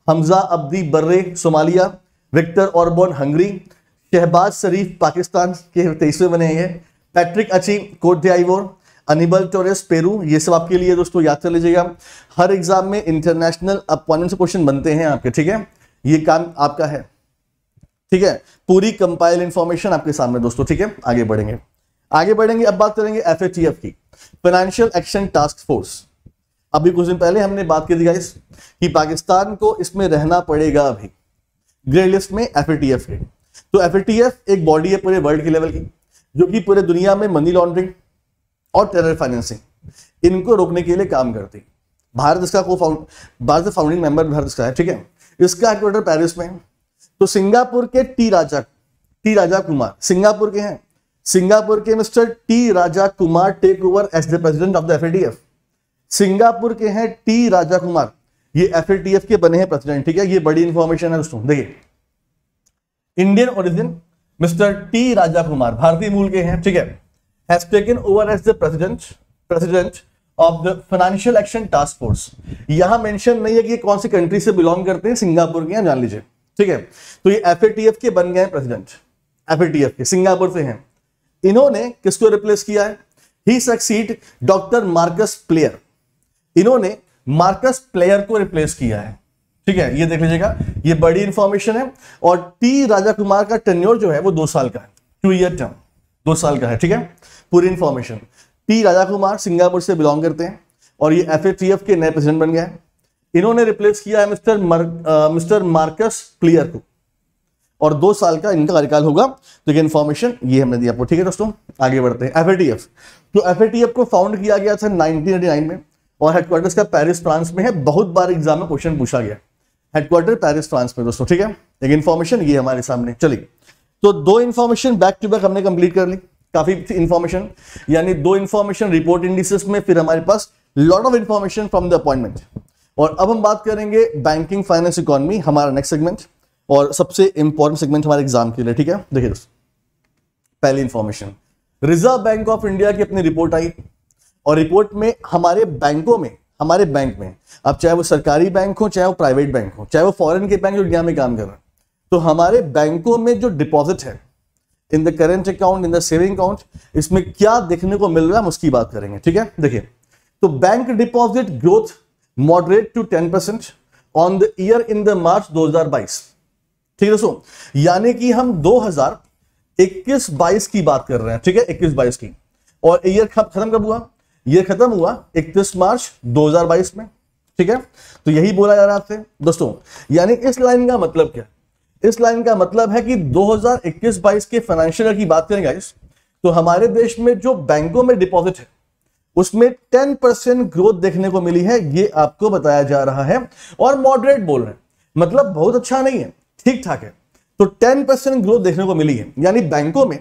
Hamza Abdi Barre Somalia Viktor Orban Hungary Shehbaz Sharif Pakistan के तेईसवें बने हैं Patrick Achi Cote Ivoire Anibal Torres Peru ये सब आपके लिए दोस्तों याद कर लीजिएगा हर एग्जाम में इंटरनेशनल अपॉइंटमेंट क्वेश्चन बनते हैं आपके ठीक है ये काम आपका है ठीक है पूरी कंपाइल इंफॉर्मेशन आपके सामने दोस्तों ठीक है आगे बढ़ेंगे आगे बढ़ेंगे अब बात करेंगे एफ की फाइनेंशियल एक्शन टास्क फोर्स अभी कुछ दिन पहले हमने बात की थी गाइस कि पाकिस्तान को इसमें रहना पड़ेगा अभी ग्रे लिस्ट में एफ के तो एफ एक बॉडी है पूरे वर्ल्ड के लेवल की जो कि पूरे दुनिया में मनी लॉन्ड्रिंग और टेरर फाइनेंसिंग इनको रोकने के लिए काम करती भारत इसका को फाउंड भारत फाउंडिंग मेंबर भारत इसका है ठीक है इसका हेडक्वार्टर पेरिस में तो सिंगापुर के T Raja T Raja Kumar Singapore के हैं सिंगापुर के mister T Raja Kumar take over as the president of the F Singapore के हैं टी राजा कुमार ये एफ के बने हैं प्रेसिडेंट ठीक है ये बड़ी इंफॉर्मेशन है दोस्तों देखिए Indian origin mister T Raja Kumar भारतीय मूल के हैं ठीक है has taken over as the president president of the financial action task force यहां मेंशन नहीं है कि ये कौन सी कंट्री से बिलोंग करते हैं सिंगापुर के हैं जान लीजिए ठीक है तो ये एफ के बन गए प्रेसिडेंट एफ के सिंगापुर से हैं इन्होंने किसको रिप्लेस किया है he succeed doctor Marcus Pleyer इन्होंने मार्कस प्लेयर को रिप्लेस किया है ठीक है ये देख लीजिएगा ये बड़ी इंफॉर्मेशन है और टी राजा कुमार का टेन्योर जो है वो दो साल का है टू ईयर टर्म दो साल का है ठीक है पूरी information T Raja Kumar Singapore से बिलोंग करते हैं और ये एफ के नए प्रेसिडेंट बन गए हैं इन्होंने रिप्लेस किया है मिस्टर मर, आ, मिस्टर मार्कस प्लेयर को और दो साल का इनका कार्यकाल होगा तो ये इन्फॉर्मेशन ये हमने दिया आपको ठीक है दोस्तों आगे बढ़ते हैं एफ तो एफ को फाउंड किया गया था नाइनटीन में और हेडक्वार्टर का पेरिस फ्रांस में है बहुत बार एग्जाम में क्वेश्चन पूछा गया हेडक्वार्टर पेरिस फ्रांस में दोस्तों ठीक है एक इन्फॉर्मेशन ये हमारे सामने चलिए तो दो इन्फॉर्मेशन बैक टू बैक हमने कंप्लीट कर ली काफी इन्फॉर्मेशन यानी दो इन्फॉर्मेशन रिपोर्ट इंडिसेस में फिर हमारे पास lot of information from the appointment और अब हम बात करेंगे बैंकिंग फाइनेंस इकोनॉमी हमारा नेक्स्ट सेगमेंट और सबसे इंपॉर्टेंट सेगमेंट हमारे एग्जाम के लिए ठीक है देखिए दोस्तों पहली information reserve bank of India की अपनी रिपोर्ट आई और रिपोर्ट में हमारे बैंकों में हमारे बैंक में अब चाहे वो सरकारी बैंक हो चाहे वो प्राइवेट बैंक हो चाहे वो फॉरेन के बैंक जो इंडिया में काम कर रहे हैं तो हमारे बैंकों में जो डिपॉजिट है in the current account in the saving account इसमें क्या देखने को मिल रहा है हम उसकी बात करेंगे ठीक है देखिए तो bank deposit growth moderate to ten percent on the year in the March 2022 ठीक है दोस्तों यानी कि हम 2021-22 की बात कर रहे हैं ठीक है 21-22 की और ईयर खत्म कब हुआ ये खत्म हुआ 31 मार्च 2022 में ठीक है तो यही बोला जा रहा आपसे दोस्तों यानी इस लाइन का मतलब क्या इस लाइन का मतलब है कि 2021-22 के फाइनेंशियल की बात करें गाइस तो हमारे देश में जो बैंकों में डिपॉजिट है उसमें 10 परसेंट ग्रोथ देखने को मिली है ये आपको बताया जा रहा है और मॉडरेट बोल रहे हैं मतलब बहुत अच्छा नहीं है ठीक ठाक है तो 10 परसेंट ग्रोथ देखने को मिली है यानी बैंकों में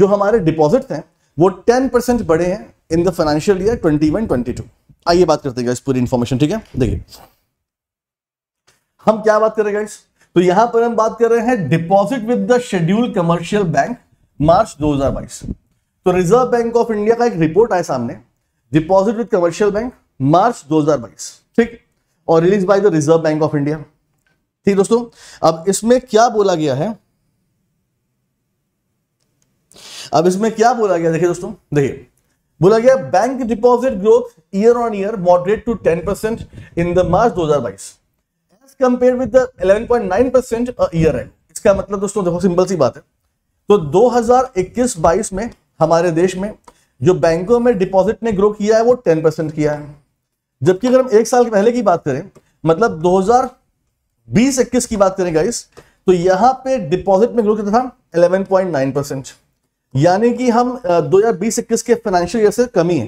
जो हमारे डिपॉजिट हैं वो 10 परसेंट बढ़े हैं in the financial year twenty one twenty two आइए बात करते हैं इस पूरी इंफॉर्मेशन ठीक है देखिए हम क्या बात कर करें गाइस तो यहां पर हम बात कर रहे हैं deposit with the schedule commercial bank March 2022 तो रिजर्व बैंक ऑफ इंडिया का एक रिपोर्ट आया सामने deposit with commercial bank March 2022 ठीक और release by the reserve bank of India ठीक दोस्तों अब इसमें क्या बोला गया है अब इसमें क्या बोला गया देखिए दोस्तों देखिए बोला गया bank deposit growth year on year moderate to 10 percent in the March 2022 as compare with the 11.9 percent year है इसका मतलब दोस्तों देखो सिंपल सी बात है तो 2021-22 में हमारे देश में जो बैंकों में डिपॉजिट ने ग्रो किया है वो 10 परसेंट किया है जबकि अगर हम एक साल पहले की बात करें मतलब 2020-21 की बात करें गाइस तो यहां पे डिपॉजिट में ग्रो कितना था 11.9 परसेंट यानी कि हम दो हजार बीस इक्कीस के फाइनेंशियल ईयर से कमी है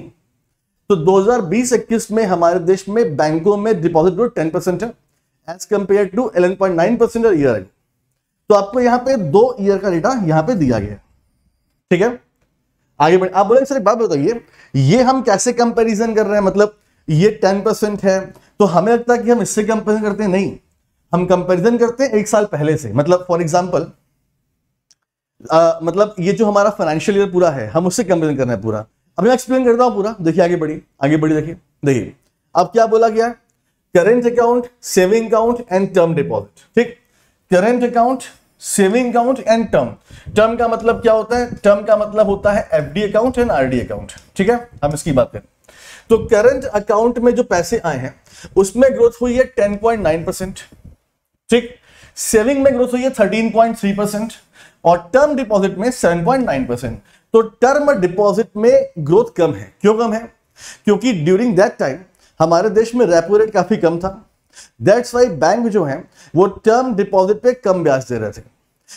तो दो हजार बीस इक्कीस में हमारे देश में बैंकों में डिपॉजिट ग्रोथ टेन परसेंट है as compare to eleven point nine percent year तो आपको यहां पे दो ईयर का डेटा यहां पे दिया गया ठीक है आगे बढ़े आप बोले सर एक बात बताइए ये हम कैसे कंपेरिजन कर रहे हैं मतलब ये टेन परसेंट है तो हमें लगता है कि हम इससे कंपेरिजन करते हैं नहीं हम कंपेरिजन करते हैं एक साल पहले से मतलब फॉर एग्जाम्पल आ, मतलब ये जो हमारा फाइनेंशियल ईयर पूरा है हम उससे कंपेयर करना है पूरा अब मैं एक्सप्लेन करता हूँ पूरा देखिए आगे बढ़ी आगे बढ़ी देखिए देखिए अब क्या बोला गया current account saving account and term deposit ठीक current account saving account and term term का मतलब क्या होता है टर्म का मतलब होता है FD account and RD account ठीक है हम इसकी बात करें तो करंट अकाउंट में जो पैसे आए हैं उसमें ग्रोथ हुई है 10.9 परसेंट ठीक सेविंग में ग्रोथ हुई है 13.3 परसेंट और टर्म डिपॉजिट में 7.9 परसेंट तो टर्म डिपॉजिट में ग्रोथ कम है क्यों कम है क्योंकि ड्यूरिंग दैट टाइम हमारे देश में रेपो रेट काफी कम था दैट्स वाई बैंक जो है वो टर्म डिपॉजिट पे कम ब्याज दे रहे थे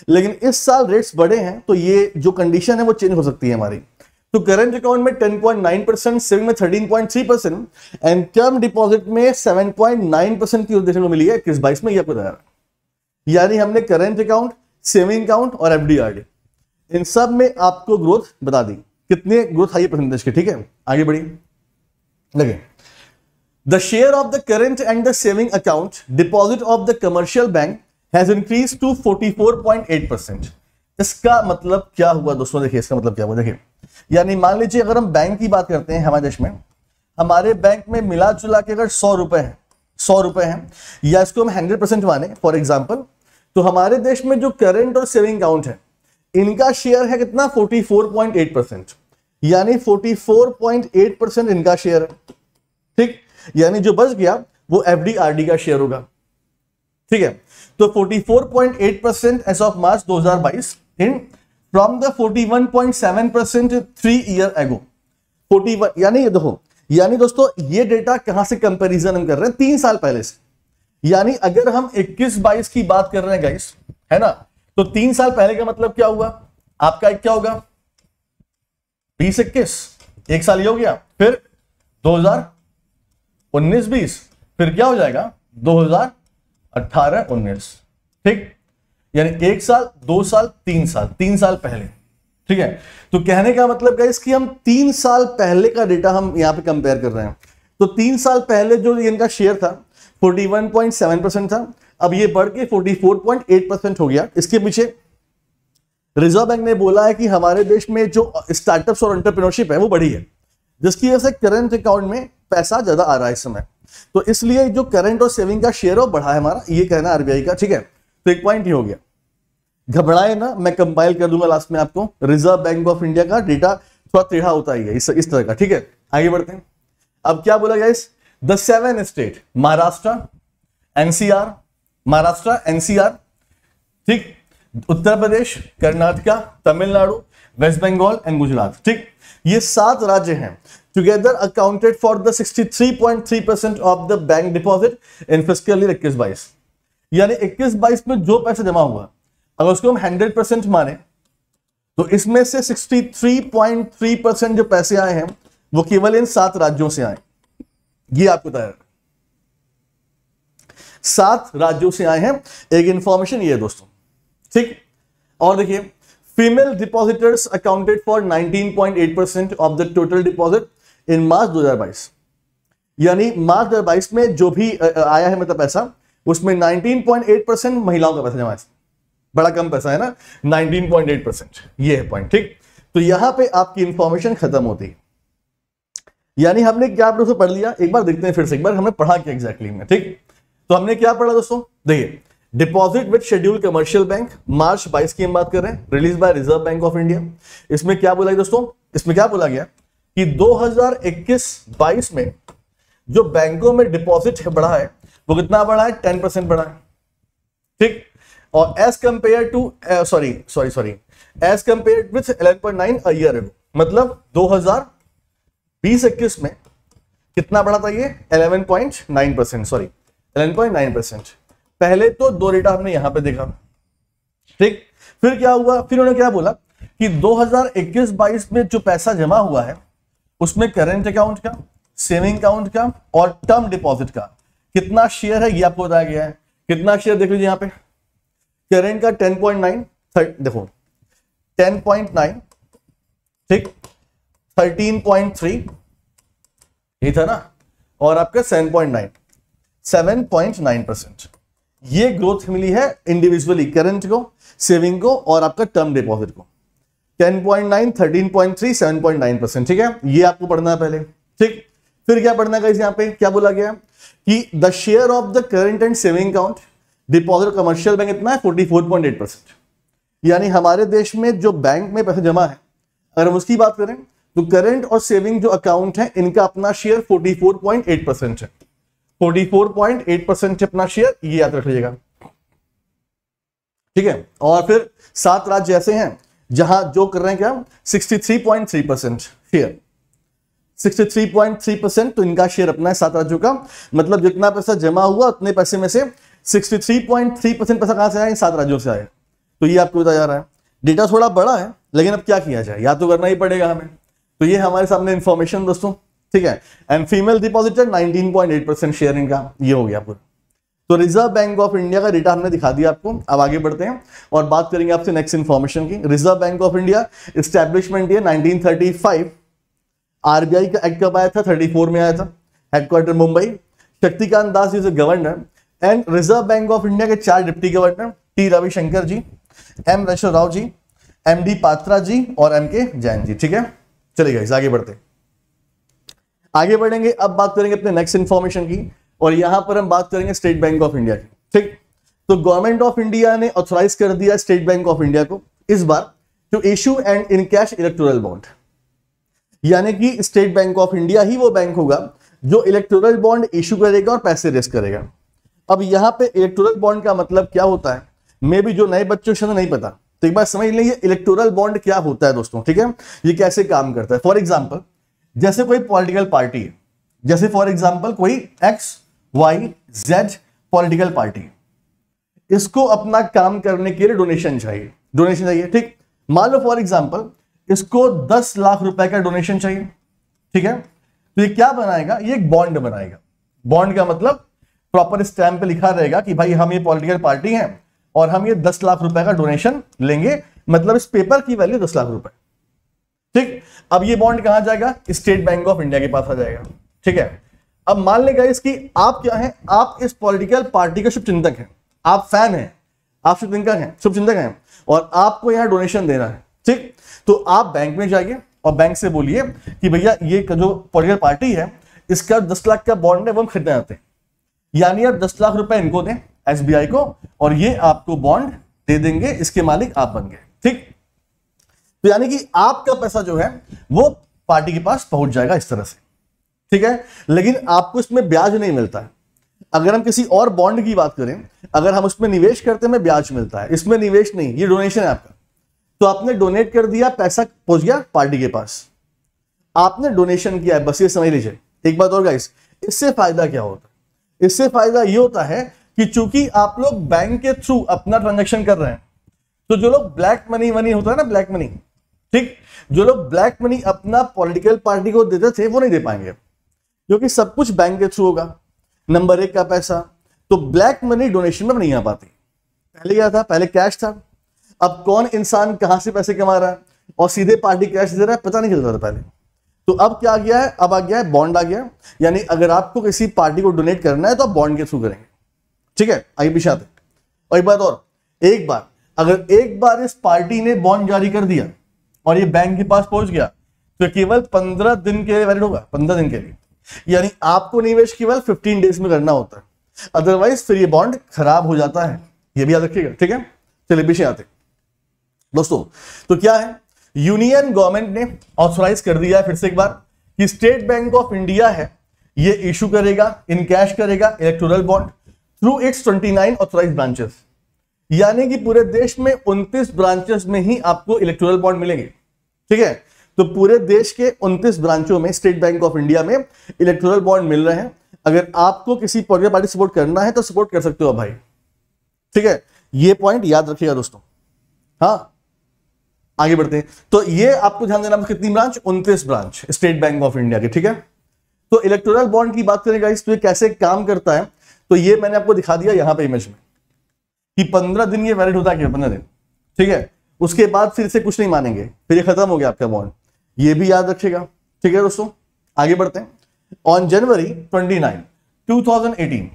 लेकिन इस साल रेट्स बढ़े हैं तो ये जो कंडीशन है वो चेंज हो सकती है हमारी तो करंट अकाउंट में 10.9 परसेंट सेविंग में 13.3 परसेंट एंड टर्म डिपॉजिट में 7.9 परसेंट की देखने को मिली है इक्कीस बाईस में यह बताया यानी हमने करंट अकाउंट सेविंग अकाउंट और एफ डी इन सब में आपको ग्रोथ बता दी कितने ग्रोथ आई परसेंटेज की ठीक है आगे बढ़िए लगे the share of the current and the saving account deposit of the commercial bank has increase to 44.8 percent इसका मतलब क्या हुआ दोस्तों देखिए इसका मतलब क्या हुआ देखिए यानी मान लीजिए अगर हम बैंक की बात करते हैं हमारे देश में हमारे बैंक में मिला जुला के अगर सौ रुपए हैं सौ रुपए हैं या इसको हम हंड्रेड परसेंट माने फॉर एग्जाम्पल तो हमारे देश में जो करंट और सेविंग अकाउंट है इनका शेयर है कितना 44.8 परसेंट यानी 44.8 परसेंट इनका शेयर है ठीक यानी जो बच गया वो एफ डी का शेयर होगा ठीक है तो 44.8 percent as of March 2022 in from the 41.7 percent three year ago 41 यानी ये देखो यानी दोस्तों ये डेटा कहां से कंपैरिजन हम कर रहे हैं तीन साल पहले से यानी अगर हम 21 22 की बात कर रहे हैं गाइस है ना तो तीन साल पहले का मतलब क्या हुआ आपका एक क्या होगा बीस इक्कीस एक साल ये हो गया फिर 2019 20 फिर क्या हो जाएगा 2018 19 ठीक यानी एक साल दो साल तीन साल तीन साल पहले ठीक है तो कहने का मतलब गाइस कि हम तीन साल पहले का डेटा हम यहां पे कंपेयर कर रहे हैं तो तीन साल पहले जो इनका शेयर था 41.7 परसेंट था अब ये बढ़ के 44.8 परसेंट हो गया इसके पीछे रिजर्व बैंक ने बोला है कि हमारे देश में जो स्टार्टअप्स और एंटरप्रेन्योरशिप है वो बढ़ी है जिसकी वजह से करंट अकाउंट में पैसा ज्यादा आ रहा है इस समय तो इसलिए जो करंट और सेविंग का शेयर है बढ़ा है हमारा ये कहना आरबीआई का ठीक है तो एक पॉइंट ही हो गया घबराए ना मैं कंपाइल कर दूंगा लास्ट में आपको रिजर्व बैंक ऑफ इंडिया का डेटा थोड़ा टेढ़ा होता ही है इस, इस तरह का ठीक है आगे बढ़ते हैं अब क्या बोला गया इस the seven state Maharashtra NCR Maharashtra NCR ठीक उत्तर प्रदेश कर्नाटका तमिलनाडु वेस्ट बंगाल एंड गुजरात ठीक ये सात राज्य हैं together accounted for the 63.3 percent of the bank deposit in physical year इक्कीस बाईस यानी इक्कीस बाईस में जो पैसा जमा हुआ अगर उसको हम हंड्रेड परसेंट माने तो इसमें से 63.3 परसेंट जो पैसे आए हैं वो केवल इन सात राज्यों से आए ये आपको बताया सात राज्यों से आए हैं एक इंफॉर्मेशन ये दोस्तों ठीक और देखिए female depositors accounted for 19.8 percent of the total deposit in March 2022 यानी मार्च 2022 में जो भी आया है मतलब पैसा उसमें 19.8 परसेंट महिलाओं का पैसा जमा है बड़ा कम पैसा है ना 19.8 परसेंट ये है पॉइंट ठीक तो यहां पे आपकी इंफॉर्मेशन खत्म होती है यानी हमने क्या दोस्तों पढ़ लिया एक बार देखते हैं फिर से एक बार हमने पढ़ा क्या एग्जैक्टली में ठीक तो हमने क्या पढ़ा दोस्तों देखिए deposit with schedule commercial bank March 22 की हम बात कर रहे हैं release by reserve bank of India इसमें क्या बोला दोस्तों इसमें क्या बोला गया कि 2021-22 में जो बैंकों में डिपॉजिट बढ़ा है वो कितना बढ़ा है टेन परसेंट बढ़ा है ठीक और as compare to sorry sorry sorry as compare with 11.9 point nine a year मतलब 2000 बीस इक्कीस में कितना बढ़ा था ये 11.9 परसेंट सॉरी 11.9 परसेंट पहले तो दो डेटा हमने यहां पे देखा ठीक फिर क्या हुआ फिर उन्होंने क्या बोला कि 2021-22 में जो पैसा जमा हुआ है उसमें करेंट अकाउंट का सेविंग अकाउंट का और टर्म डिपॉजिट का कितना शेयर है ये आपको बताया गया है कितना शेयर देख लीजिए यहां पे करेंट का 10.9 देखो 10.9 ठीक थर्टीन पॉइंट थ्री यही था ना और आपका seven point nine seven point nine percent यह ग्रोथ मिली है इंडिविजुअली करंट को सेविंग को और आपका टर्म डिपॉजिट को 10.9, 13.3, 7.9 परसेंट ठीक है ये आपको पढ़ना है पहले ठीक फिर क्या पढ़ना है यहां पे क्या बोला गया कि the share of the current and saving account deposit commercial bank इतना है 44.8 परसेंट यानी हमारे देश में जो बैंक में पैसे जमा है अगर हम उसकी बात करें तो करंट और सेविंग जो अकाउंट है इनका अपना शेयर 44.8 परसेंट है 44.8 परसेंट है अपना शेयर ये याद रख लीजिएगा ठीक है और फिर सात राज्य ऐसे हैं जहां जो कर रहे हैं क्या 63.3 परसेंट शेयर 63.3 परसेंट तो इनका शेयर अपना है सात राज्यों का मतलब जितना पैसा जमा हुआ उतने पैसे में से सिक्सटी परसेंट पैसा कहां से आया सात राज्यों से आए तो ये आपको बताया जा रहा है डेटा थोड़ा बड़ा है लेकिन अब क्या किया जाए या तो करना ही पड़ेगा हमें तो ये हमारे सामने इंफॉर्मेशन दोस्तों ठीक है and female depositor 19.8 percent share इनका ये हो गया पूरा तो रिजर्व बैंक ऑफ इंडिया का रिटर्न हमने दिखा दिया आपको अब आगे बढ़ते हैं और बात करेंगे आपसे नेक्स्ट इन्फॉर्मेशन की reserve bank of India establishment ये 1935 आरबीआई का एक्ट कब आया था 34 में आया था हेडक्वार्टर मुंबई शक्तिकांत दास से governor and reserve bank of India के चार deputy governor T Ravishankar ji M रशो राव जी एम डी पात्रा जी और एम के जैन जी ठीक है चलिए गाइस आगे बढ़ते आगे बढ़ेंगे अब बात करेंगे अपने नेक्स्ट इंफॉर्मेशन की और यहां पर हम बात करेंगे स्टेट बैंक ऑफ इंडिया की ठीक तो गवर्नमेंट ऑफ इंडिया ने ऑथोराइज कर दिया स्टेट बैंक ऑफ इंडिया को इस बार to issue and encash electoral bond यानी कि स्टेट बैंक ऑफ इंडिया ही वो बैंक होगा जो इलेक्टोरल बॉन्ड इशू करेगा और पैसे रेस करेगा अब यहां पे इलेक्टोरल बॉन्ड का मतलब क्या होता है मे भी जो नए बच्चों से तो नहीं पता तो एक बार समझ लें ये इलेक्टोरल बॉन्ड क्या होता है दोस्तों ठीक है ये कैसे काम करता है फॉर एग्जाम्पल जैसे कोई पॉलिटिकल पार्टी है जैसे फॉर एग्जाम्पल कोई X Y Z political party इसको अपना काम करने के लिए डोनेशन चाहिए डोनेशन चाहिए ठीक मान लो फॉर एग्जाम्पल इसको दस लाख रुपए का डोनेशन चाहिए ठीक है तो ये क्या बनाएगा ये एक बॉन्ड बनाएगा बॉन्ड का मतलब प्रॉपर स्टैम्प पे लिखा रहेगा कि भाई हम ये पॉलिटिकल पार्टी हैं और हम ये दस लाख रुपए का डोनेशन लेंगे मतलब इस पेपर की वैल्यू दस लाख रुपए ठीक अब ये बॉन्ड कहां जाएगा स्टेट बैंक ऑफ इंडिया के पास आ जाएगा ठीक है अब मान लेगा इसकी आप क्या हैं आप इस पॉलिटिकल पार्टी के शुभचिंतक हैं आप फैन हैं आप शुभचिंतक हैं शुभचिंतक हैं और आपको यहाँ डोनेशन देना है ठीक तो आप बैंक में जाइए और बैंक से बोलिए कि भैया ये जो पॉलिटिकल पार्टी है इसका दस लाख का बॉन्ड है वो हम खरीदना चाहते हैं यानी आप दस लाख रुपए इनको दें एसबीआई को और ये आपको बॉन्ड दे देंगे इसके मालिक आप बन गए ठीक तो यानी कि आपका पैसा जो है वो पार्टी के पास पहुंच जाएगा इस तरह से ठीक है लेकिन आपको इसमें ब्याज नहीं मिलता है अगर हम किसी और बॉन्ड की बात करें अगर हम उसमें निवेश करते हैं ब्याज मिलता है इसमें निवेश नहीं ये डोनेशन है आपका तो आपने डोनेट कर दिया पैसा पहुंच गया पार्टी के पास आपने डोनेशन किया है बस ये समझ लीजिए एक बात और गाइस इससे फायदा क्या होता है इससे फायदा ये होता है कि चूंकि आप लोग बैंक के थ्रू अपना ट्रांजेक्शन कर रहे हैं तो जो लोग ब्लैक मनी मनी होता है ना ब्लैक मनी ठीक जो लोग ब्लैक मनी अपना पॉलिटिकल पार्टी को देते थे वो नहीं दे पाएंगे क्योंकि सब कुछ बैंक के थ्रू होगा नंबर एक का पैसा तो ब्लैक मनी डोनेशन में नहीं आ पाती पहले क्या था पहले कैश था अब कौन इंसान कहां से पैसे कमा रहा है और सीधे पार्टी कैश दे रहा है पता नहीं चलता था पहले तो अब क्या आ गया है अब आ गया है बॉन्ड आ गया यानी अगर आपको किसी पार्टी को डोनेट करना है तो आप बॉन्ड के थ्रू करेंगे ठीक है आगे पीछे आते और एक बात और एक बार अगर एक बार इस पार्टी ने बॉन्ड जारी कर दिया और ये बैंक के पास पहुंच गया तो केवल पंद्रह दिन के लिए वैलिड होगा पंद्रह दिन के लिए यानी आपको निवेश केवल फिफ्टीन डेज में करना होता है अदरवाइज फिर ये बॉन्ड खराब हो जाता है ये भी याद रखिएगा ठीक है चलिए पीछे आते दोस्तों तो क्या है यूनियन गवर्नमेंट ने ऑथोराइज कर दिया है फिर से एक बार कि स्टेट बैंक ऑफ इंडिया है ये इशू करेगा इन कैश करेगा electoral bond through its 29 authorise branches यानी कि पूरे देश में 29 ब्रांचेस में ही आपको इलेक्टोरल बॉन्ड मिलेंगे ठीक है तो पूरे देश के 29 ब्रांचों में स्टेट बैंक ऑफ इंडिया में इलेक्टोरल बॉन्ड मिल रहे हैं अगर आपको किसी पोलिटिकल पार्टी सपोर्ट करना है तो सपोर्ट कर सकते हो भाई ठीक है ये पॉइंट याद रखिएगा दोस्तों हाँ आगे बढ़ते हैं तो ये आपको ध्यान देना कितनी ब्रांच उनतीस branch state bank of India के ठीक है तो इलेक्टोरल बॉन्ड की बात करें तो ये कैसे काम करता है तो ये मैंने आपको दिखा दिया यहाँ पे इमेज में कि पंद्रह दिन ये वैलिड होता है पंद्रह दिन ठीक है उसके बाद फिर से कुछ नहीं मानेंगे फिर ये खत्म हो गया आपका बॉन्ड ये भी याद रखेगा ठीक है दोस्तों आगे बढ़ते हैं on January twenty nine two thousand eighteen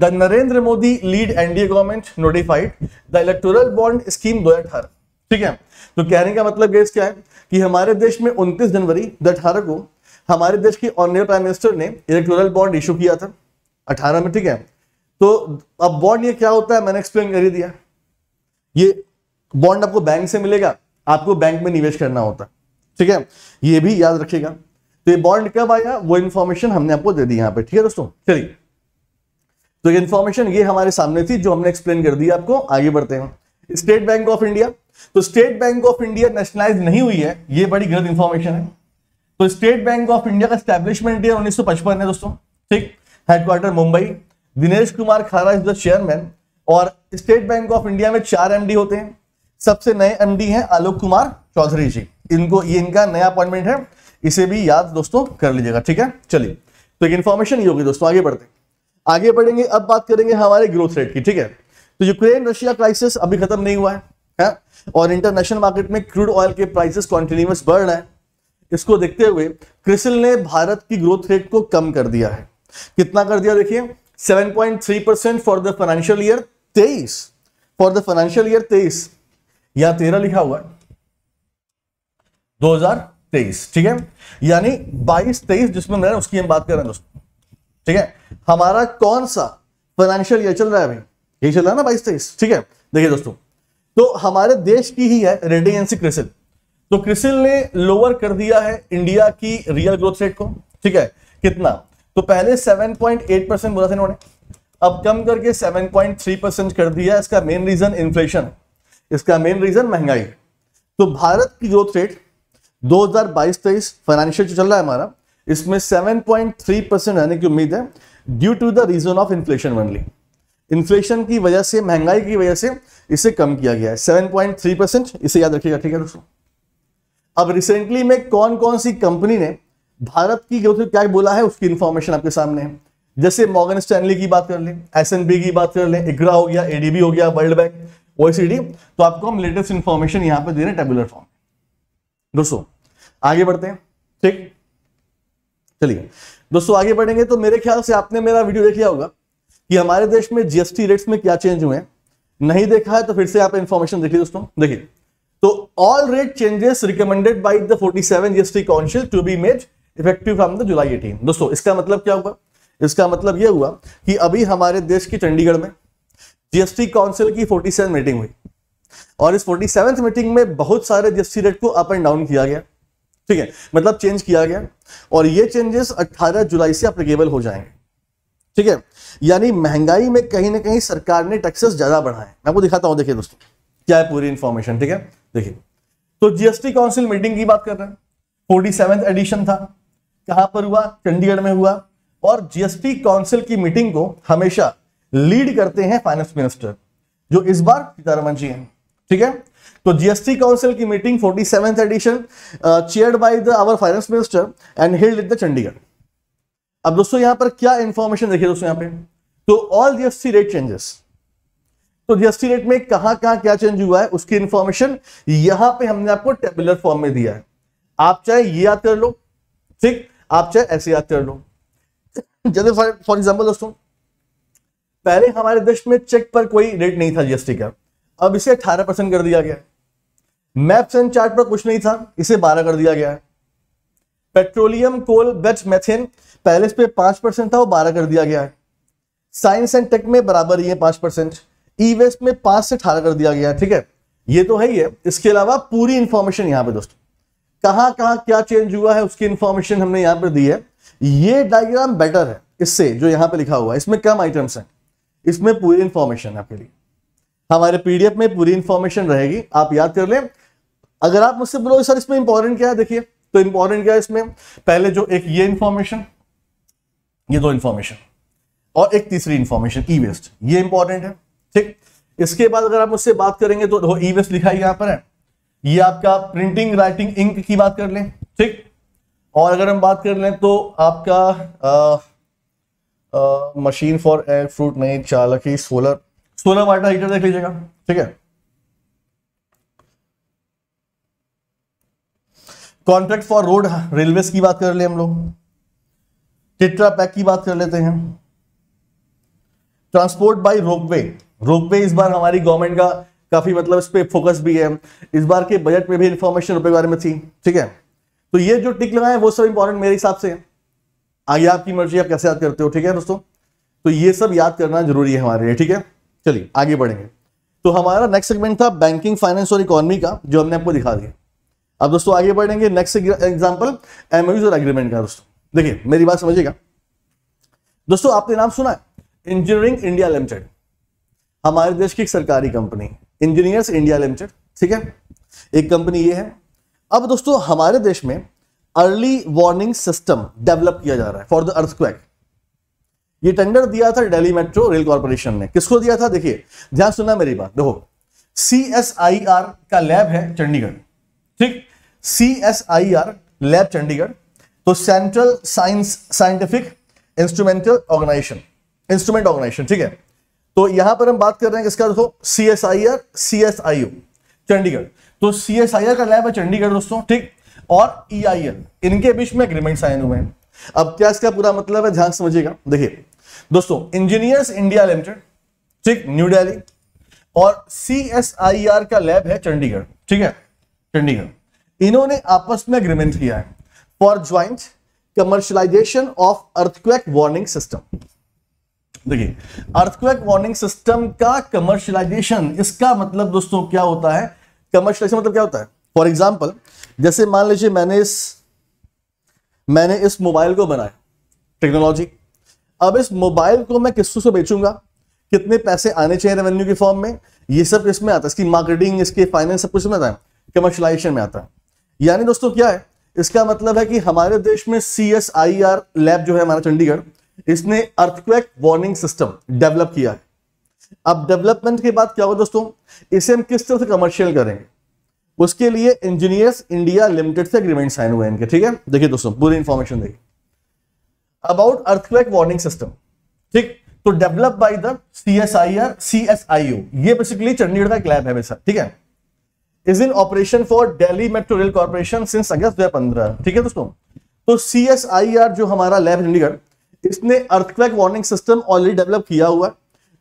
the Narendra Modi lead NDA government notified the electoral bond scheme दो ठीक है तो कहने का मतलब गेस क्या है कि हमारे देश में उनतीस जनवरी दो अठारह को हमारे देश के ऑनरेबल प्राइम मिनिस्टर ने इलेक्टोरल बॉन्ड इशू किया था अठारह में ठीक है तो अब बॉन्ड ये क्या होता है मैंने एक्सप्लेन कर ही दिया ये बॉन्ड आपको बैंक से मिलेगा आपको बैंक में निवेश करना होता है ठीक है ये भी याद रखेगा तो ये बॉन्ड कब आया वो इन्फॉर्मेशन हमने आपको दे दी यहाँ पे ठीक है दोस्तों चलिए तो ये इन्फॉर्मेशन ये हमारे सामने थी जो हमने एक्सप्लेन कर दी आपको आगे बढ़ते हैं स्टेट बैंक ऑफ इंडिया तो state bank of India nationalise नहीं हुई है ये बड़ी गलत इंफॉर्मेशन है तो स्टेट बैंक ऑफ इंडिया का स्टैब्लिशमेंट ईयर 1955 है दोस्तों ठीक headquarter Mumbai Dinesh Kumar Khara is the chairman और स्टेट बैंक ऑफ इंडिया में चार एमडी होते हैं सबसे नए एमडी हैं आलोक कुमार चौधरी जी इनको ये इनका नया अपॉइंटमेंट है इसे भी याद दोस्तों कर लीजिएगा ठीक है चलिए तो एक इन्फॉर्मेशन ये होगी दोस्तों आगे बढ़ते आगे बढ़ेंगे अब बात करेंगे हमारे ग्रोथ रेट की ठीक है तो यूक्रेन रशिया क्राइसिस अभी खत्म नहीं हुआ है, है? और इंटरनेशनल मार्केट में क्रूड ऑयल के प्राइसेस कॉन्टिन्यूस बढ़ रहे हैं इसको देखते हुए क्रिसिल ने भारत की ग्रोथ रेट को कम कर दिया है कितना कर दिया देखिए 7.3 for the financial year 23 for the financial year 23 या तेरह लिखा हुआ है 2023 ठीक है यानी 22 23 जिसमें मैं उसकी हम बात कर रहे हैं दोस्तों ठीक है हमारा कौन सा फाइनेंशियल ईयर चल रहा है अभी ये चल रहा है ना बाईस तेईस ठीक है देखिए दोस्तों तो हमारे देश की ही है एनसी क्रिसिल तो क्रिसिल ने लोअर कर दिया है इंडिया की रियल ग्रोथ रेट को ठीक है कितना तो पहले 7.8 परसेंट बोला था इन्होंने अब कम करके 7.3 परसेंट कर दिया इसका मेन रीजन इन्फ्लेशन इसका मेन रीजन महंगाई तो भारत की ग्रोथ रेट 2022 तेईस फाइनेंशियल जो चल रहा है हमारा इसमें 7.3 परसेंट रहने की उम्मीद है due to the reason of inflation only inflation की वजह से महंगाई की वजह से इसे कम किया गया है थ्री परसेंट इसे याद रखिएगा ठीक है दोस्तों अब रिसेंटली में कौन कौन सी कंपनी ने भारत की ग्रोथ क्या बोला है उसकी इंफॉर्मेशन आपके सामने है जैसे मॉगन स्टैनली की बात कर लें एस की बात कर लें इग्रा हो गया एडीबी हो गया वर्ल्ड बैंक ओसीडी तो आपको हम लेटेस्ट इंफॉर्मेशन यहां पे दे रहे हैं टेबुलर फॉर्म दोस्तों आगे बढ़ते हैं ठीक चलिए दोस्तों आगे बढ़ेंगे तो मेरे ख्याल से आपने मेरा वीडियो देख लिया होगा कि हमारे देश में जीएसटी रेट्स में क्या चेंज हुए हैं नहीं देखा है तो फिर से आप इंफॉर्मेशन देखिए दोस्तों देखिए तो all rate changes recommended by the 47 GST council to be made effective from the July eighteen दोस्तों इसका मतलब क्या हुआ इसका मतलब यह हुआ कि अभी हमारे देश की चंडीगढ़ में जीएसटी काउंसिल की फोर्टी सेवन मीटिंग हुई और इस फोर्टी सेवन मीटिंग में बहुत सारे जीएसटी रेट को अप एंड डाउन किया गया ठीक है मतलब चेंज किया गया और ये चेंजेस 18 जुलाई से अप्लीकेबल हो जाएंगे ठीक है यानी महंगाई में कहीं ना कहीं सरकार ने टैक्सेस ज्यादा बढ़ाए मैं आपको दिखाता हूं देखिए दोस्तों क्या है पूरी इंफॉर्मेशन ठीक है देखिए तो जीएसटी काउंसिल मीटिंग की बात कर रहे हैं फोर्टी एडिशन था कहां पर हुआ चंडीगढ़ में हुआ और जीएसटी काउंसिल की मीटिंग को हमेशा लीड करते हैं फाइनेंस मिनिस्टर जो इस बार सीतारमन जी हैं ठीक है तो जीएसटी काउंसिल की meeting forty seventh edition chair by the our finance minister and held in the Chandigarh अब दोस्तों यहां पर क्या इंफॉर्मेशन देखिए दोस्तों यहां पे तो ऑल जीएसटी रेट चेंजेस तो जीएसटी रेट में कहां कहां क्या चेंज हुआ है उसकी इंफॉर्मेशन यहां पे हमने आपको टेबुलर फॉर्म में दिया है आप चाहे ये याद कर लो ठीक आप चाहे ऐसे याद कर लो जैसे फॉर एग्जाम्पल दोस्तों पहले हमारे देश में चेक पर कोई रेट नहीं था जीएसटी का अब इसे 18 परसेंट कर दिया गया मैप्स एंड चार्ट पर कुछ नहीं था इसे 12 कर दिया गया है पेट्रोलियम कोल बेच मैथेन पहले इस पर पांच परसेंट था वो बारह कर दिया गया है साइंस एंड टेक में बराबर ही है पांच परसेंट ई वेस्ट में पांच से अठारह कर दिया गया है ठीक है ये तो है ही है इसके अलावा पूरी इंफॉर्मेशन यहां पे दोस्तों कहां कहां क्या चेंज हुआ है उसकी इंफॉर्मेशन हमने यहां पर दी है ये डायग्राम बेटर है इससे जो यहां पर लिखा हुआ है इसमें कम आइटम्स हैं इसमें पूरी इंफॉर्मेशन है आपके लिए हमारे पीडीएफ में पूरी इंफॉर्मेशन रहेगी आप याद कर लें अगर आप मुझसे बोलो सर इसमें इंपॉर्टेंट क्या है देखिए तो इंपॉर्टेंट क्या है इसमें पहले जो एक ये इंफॉर्मेशन ये दो इंफॉर्मेशन और एक तीसरी इंफॉर्मेशन ई वेस्ट ये इंपॉर्टेंट है ठीक इसके बाद अगर आप मुझसे बात करेंगे तो ई वेस्ट लिखा है यहां पर है ये आपका प्रिंटिंग राइटिंग इंक की बात कर लें ठीक और अगर हम बात कर लें तो आपका मशीन फॉर एयर फ्रूट नहीं ही सोलर सोलर वाटर हीटर देख लीजिएगा ठीक है कॉन्ट्रैक्ट फॉर रोड रेलवे की बात कर ले हम लोग टिट्रा पैक की बात कर लेते हैं ट्रांसपोर्ट बाय रोपवे रोपवे इस बार हमारी गवर्नमेंट का काफ़ी मतलब इस पर फोकस भी है इस बार के बजट में भी इंफॉर्मेशन रुपए के बारे में थी ठीक है तो ये जो टिक लगाए वो सब इंपॉर्टेंट मेरे हिसाब से आगे आपकी मर्जी आप कैसे याद करते हो ठीक है दोस्तों तो ये सब याद करना जरूरी है हमारे लिए ठीक है चलिए आगे बढ़ेंगे तो हमारा नेक्स्ट सेगमेंट था बैंकिंग फाइनेंस और इकोनॉमी का जो हमने आपको दिखा दिया अब दोस्तों आगे बढ़ेंगे नेक्स्ट एग्जाम्पल एमओयूज और एग्रीमेंट का दोस्तों देखिए मेरी बात समझिएगा दोस्तों आपने नाम सुना है इंजीनियरिंग इंडिया लिमिटेड हमारे देश की एक सरकारी कंपनी इंजीनियर्स इंडिया लिमिटेड ठीक है एक कंपनी ये है अब दोस्तों हमारे देश में अर्ली वार्निंग सिस्टम डेवलप किया जा रहा है फॉर द अर्थक्वेक ये टेंडर दिया था दिल्ली मेट्रो रेल कॉर्पोरेशन ने किसको दिया था देखिए ध्यान सुना मेरी बात देखो सी एस आई आर का लैब है चंडीगढ़ ठीक C S I R lab Chandigarh तो central science scientific instrumental organisation instrument organisation ठीक है तो यहां पर हम बात कर रहे हैं इसका दोस्तों C S I R C S I U Chandigarh तो सी एस आई आर का लैब है चंडीगढ़ दोस्तों ठीक और ई आई एल इनके बीच में एग्रीमेंट साइन हुए हैं अब क्या इसका पूरा मतलब है ध्यान समझिएगा देखिए दोस्तों इंजीनियर्स इंडिया लिमिटेड ठीक न्यू दिल्ली और सी एस आई आर का लैब है चंडीगढ़ ठीक है चंडीगढ़ इन्होंने आपस में एग्रीमेंट किया है for joint commercialisation of earthquake warning system देखिए अर्थक्वेक वार्निंग सिस्टम का कमर्शियलाइजेशन इसका मतलब दोस्तों क्या होता है कमर्शियलाइजेशन मतलब क्या होता है फॉर एग्जाम्पल जैसे मान लीजिए मैंने इस मैंने इस मोबाइल को बनाया टेक्नोलॉजी अब इस मोबाइल को मैं किस से बेचूंगा कितने पैसे आने चाहिए रेवेन्यू के फॉर्म में ये सब इसमें आता है इसकी मार्केटिंग इसके फाइनेंस सब कुछ में आता है कमर्शलाइजेशन में आता है यानी दोस्तों क्या है इसका मतलब है कि हमारे देश में C S I R lab जो है हमारा चंडीगढ़ इसने अर्थक्वेक वार्निंग सिस्टम डेवलप किया है अब डेवलपमेंट के बाद क्या होगा दोस्तों इसे हम किस तरह से कमर्शियल करेंगे उसके लिए इंजीनियर्स इंडिया लिमिटेड से अग्रीमेंट साइन हुए इनके ठीक है देखिए दोस्तों पूरी इंफॉर्मेशन देखिए अबाउट अर्थक्वेक वार्निंग सिस्टम ठीक तो develop by the C S I R C S I U ये बेसिकली चंडीगढ़ का एक लैब है वैसा ठीक है is in operation for Delhi metro rail corporation since अगस्त दो ठीक है दोस्तों तो सी एस आई आर जो हमारा लैब चंडीगढ़ इसने earthquake warning system already develop किया हुआ है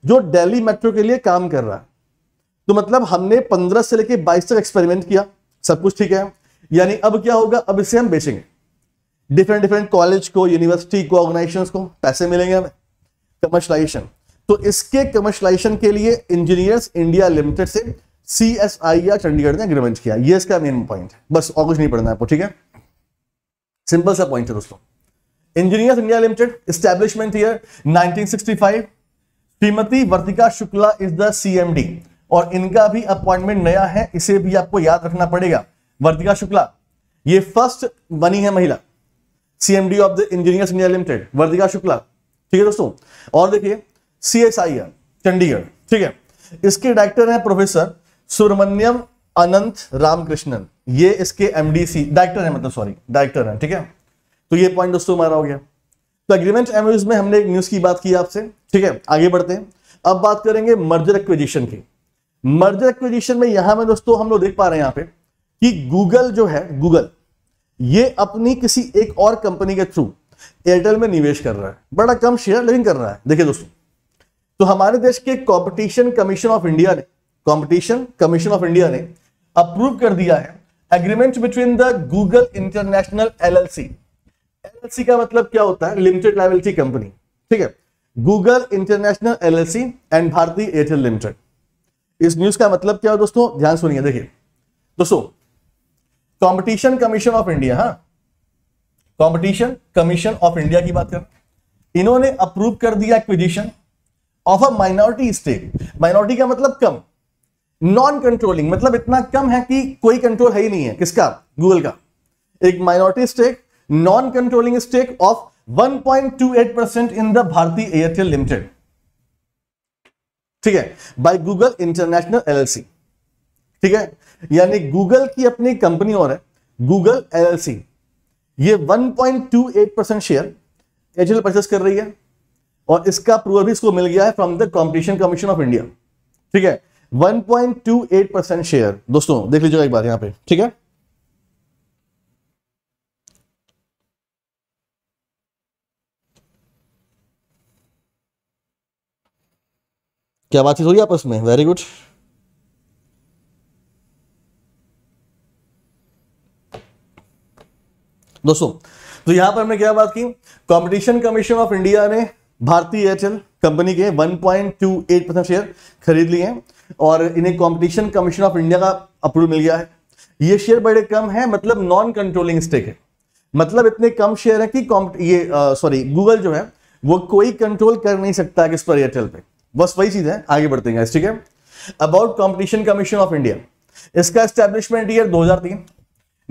जो दिल्ली मेट्रो के लिए काम कर रहा है तो मतलब हमने 15 से लेकर 22 तक एक्सपेरिमेंट किया सब कुछ ठीक है यानी अब क्या होगा अब इसे हम बेचेंगे डिफरेंट डिफरेंट कॉलेज को यूनिवर्सिटी को ऑर्गेनाइजेशन को पैसे मिलेंगे हमें कमर्शलाइजेशन तो इसके कमर्शलाइजेशन के लिए इंजीनियर्स इंडिया लिमिटेड से सी एस आई या चंडीगढ़ ने अग्रीमेंट किया ये इसका मेन पॉइंट है बस और कुछ नहीं पढ़ना है आपको ठीक है सिंपल सा पॉइंट है दोस्तों engineers India limited establishment year 1965 Shrimati Vartika Shukla is the CMD और इनका भी अपॉइंटमेंट नया है इसे भी आपको याद रखना पड़ेगा वर्तिका शुक्ला ये फर्स्ट बनी है महिला CMD of the engineers India limited Vartika Shukla ठीक है दोस्तों और देखिए सी एस आई चंडीगढ़ ठीक है इसके डायरेक्टर हैं प्रोफेसर सुब्रमण्यम अनंत रामकृष्णन ये इसके एमडीसी डायरेक्टर है मतलब सॉरी डायरेक्टर है ठीक है तो ये पॉइंट दोस्तों हमारा हो गया तो अग्रीमेंट एमओयूज में हमने एक न्यूज की बात की आपसे ठीक है आगे बढ़ते हैं अब बात करेंगे मर्जर एक्विजिशन की मर्जर एक्विजिशन में यहां में दोस्तों हम लोग देख पा रहे हैं यहां पे कि गूगल जो है गूगल ये अपनी किसी एक और कंपनी के थ्रू एयरटेल में निवेश कर रहा है बड़ा कम शेयर लेकिन कर रहा है देखिए दोस्तों तो हमारे देश के कॉम्पिटिशन कमीशन ऑफ इंडिया ने कॉम्पिटिशन कमीशन ऑफ इंडिया ने अप्रूव कर दिया है agreement between the Google international LLC LLC का मतलब क्या होता है लिमिटेड लाइबिलिटी कंपनी ठीक है Google international LLC and Bhartiya Airtel limited इस न्यूज का मतलब क्या है दोस्तों ध्यान सुनिए देखिए दोस्तों कंपटीशन कमीशन ऑफ इंडिया हा कंपटीशन कमीशन ऑफ इंडिया की बात कर इन्होंने अप्रूव कर दिया acquisition of a minority stake minority का मतलब कम नॉन कंट्रोलिंग मतलब इतना कम है कि कोई कंट्रोल है ही नहीं है किसका गूगल का एक minority stake non controlling stake of 1.28 percent in the Bharti Airtel limited ठीक है बाय गूगल इंटरनेशनल एलएलसी ठीक है यानी गूगल की अपनी कंपनी और है गूगल एलएलसी ये 1.28 परसेंट शेयर एयरटेल परचेस कर रही है और इसका अप्रूवल भी इसको मिल गया है from the competition commission of India ठीक है 1.28 परसेंट शेयर दोस्तों देख लीजिएगा एक बार यहां पे ठीक है क्या बातचीत हुई आपस में वेरी गुड दोस्तों तो यहां पर हमने क्या बात की कंपटीशन कमीशन ऑफ इंडिया ने भारतीय एयरटेल कंपनी के 1.28 परसेंट शेयर खरीद लिए हैं और इन्हें कंपटीशन कमीशन ऑफ इंडिया का अप्रूवल मिल गया है ये शेयर बड़े कम है मतलब नॉन कंट्रोलिंग स्टेक है मतलब इतने कम शेयर है कि ये सॉरी गूगल जो है वो कोई कंट्रोल कर नहीं सकता किस पर एयरटेल पे बस वही चीज है आगे बढ़ते हैं ठीक है about competition commission of India इसका एस्टेब्लिशमेंट ईयर दो हजार तीन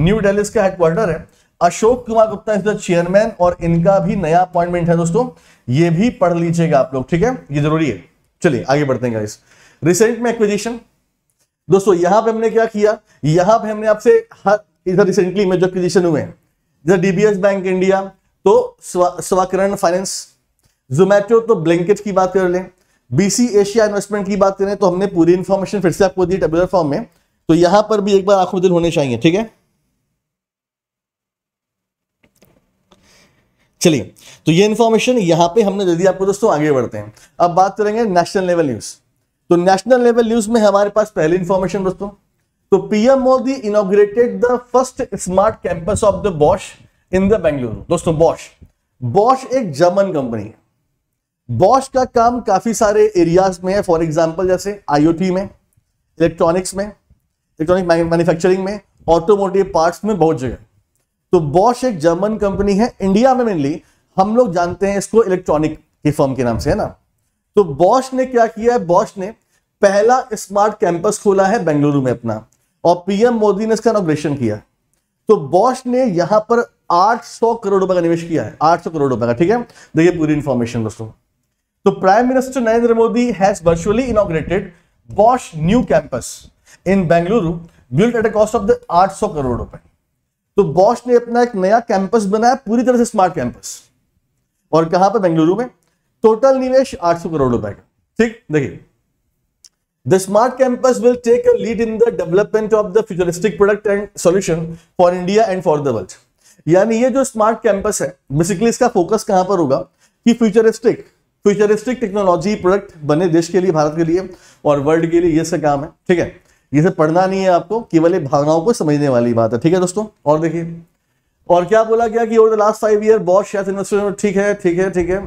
न्यू दिल्ली इसका हेडक्वार्टर है Ashok Kumar Gupta is the chairman और इनका भी नया अपॉइंटमेंट है दोस्तों ये भी पढ़ लीजिएगा आप लोग ठीक है ये जरूरी है चलिए आगे बढ़ते हैं गाइस रिसेंट में एक्विजिशन दोस्तों यहां पे हमने क्या किया यहां पे हमने आपसे इधर रिसेंटली में जो एक्विजिशन हुए हैं जैसे डीबीएस बैंक इंडिया तो स्वाकरण फाइनेंस जोमैटो तो ब्लैंकेट की बात कर लें बीसी एशिया इन्वेस्टमेंट की बात करें तो हमने पूरी इन्फॉर्मेशन फिर से आपको दी टेबुलर फॉर्म में तो यहां पर भी एक बार आंखों दिल होने चाहिए ठीक है चलिए तो ये इन्फॉर्मेशन यहां पे हमने दे दी आपको दोस्तों आगे बढ़ते हैं अब बात करेंगे नेशनल लेवल न्यूज तो नेशनल लेवल न्यूज में हमारे पास पहली इंफॉर्मेशन दोस्तों तो PM Modi inaugurated the first smart campus of the Bosch in the Bengaluru दोस्तों बॉश बॉश एक जर्मन कंपनी है बॉश का काम काफी सारे एरियाज में है फॉर एग्जाम्पल जैसे आईओटी में इलेक्ट्रॉनिक्स में इलेक्ट्रॉनिक मैन्युफैक्चरिंग में ऑटोमोटिव पार्ट्स में बहुत जगह तो बॉश एक जर्मन कंपनी है इंडिया में मेनली हम लोग जानते हैं इसको इलेक्ट्रॉनिक की फर्म के नाम से है ना तो बॉश ने क्या किया है बॉश ने पहला स्मार्ट कैंपस खोला है बेंगलुरु में अपना और पीएम मोदी ने इसका ऑपरेशन किया तो बॉश ने यहां पर 800 करोड़ रुपए का निवेश किया है 800 करोड़ रुपए का ठीक है देखिए पूरी इंफॉर्मेशन दोस्तों तो prime minister Narendra Modi has virtually inaugurated Bosch new campus in Bengaluru built at a cost of the 800 crore रुपए तो बॉश ने अपना एक नया कैंपस बनाया पूरी तरह से स्मार्ट कैंपस और कहां पर बेंगलुरु में टोटल निवेश 800 करोड़ रुपए का ठीक देखिए The smart campus will take a lead in the development of the futuristic product and solution for India and for the world. यानी ये जो स्मार्ट कैंपस है बेसिकली इसका फोकस कहां पर होगा कि फ्यूचरिस्टिक फ्यूचरिस्टिक टेक्नोलॉजी प्रोडक्ट बने देश के लिए भारत के लिए और वर्ल्ड के लिए ये सब काम है ठीक है ये सब पढ़ना नहीं है आपको केवल भावनाओं को समझने वाली बात है ठीक है दोस्तों और देखिए और क्या बोला गया कि over the last five year बहुत शेयर इन्वेस्टमेंट ठीक है ठीक है ठीक है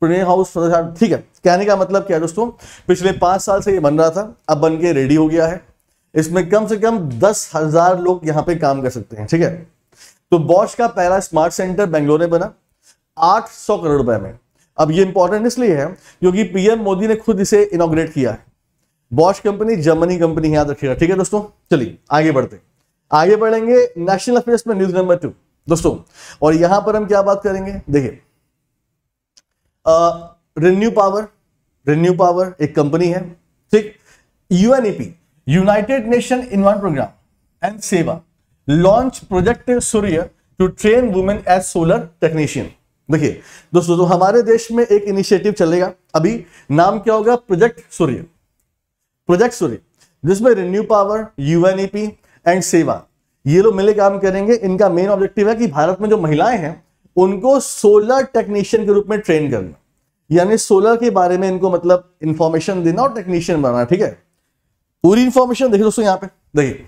पुणे हाउस ठीक है कहने का मतलब क्या है दोस्तों पिछले पांच साल से ये बन रहा था अब बन के रेडी हो गया है इसमें कम से कम दस हजार लोग यहाँ पे काम कर सकते हैं ठीक है तो बॉश का पहला स्मार्ट सेंटर बेंगलोर में बना 800 करोड़ रुपए में अब ये इंपॉर्टेंट इसलिए है क्योंकि पीएम मोदी ने खुद इसे इनोग्रेट किया है बॉश कंपनी जर्मनी कंपनी याद रखिएगा ठीक है दोस्तों चलिए आगे बढ़ते आगे बढ़ेंगे नेशनल अफेयर्स में न्यूज नंबर टू दोस्तों और यहां पर हम क्या बात करेंगे देखिए रिन्यू पावर रिन्यू पावर एक कंपनी है ठीक UNEP United nation इन्वान programme and सेवा launch project Surya to train women as solar technician देखिए दोस्तों तो हमारे देश में एक इनिशिएटिव चलेगा अभी नाम क्या होगा प्रोजेक्ट सूर्य प्रोजेक्ट सूर्य जिसमें रिन्यू पावर यूएनईपी एंड सेवा ये लोग मिले काम करेंगे इनका मेन ऑब्जेक्टिव है कि भारत में जो महिलाएं हैं उनको सोलर टेक्नीशियन के रूप में ट्रेन करना यानी सोलर के बारे में इनको मतलब इंफॉर्मेशन देना और टेक्नीशियन बनाना ठीक है पूरी इंफॉर्मेशन देखिए दोस्तों यहां पे देखिए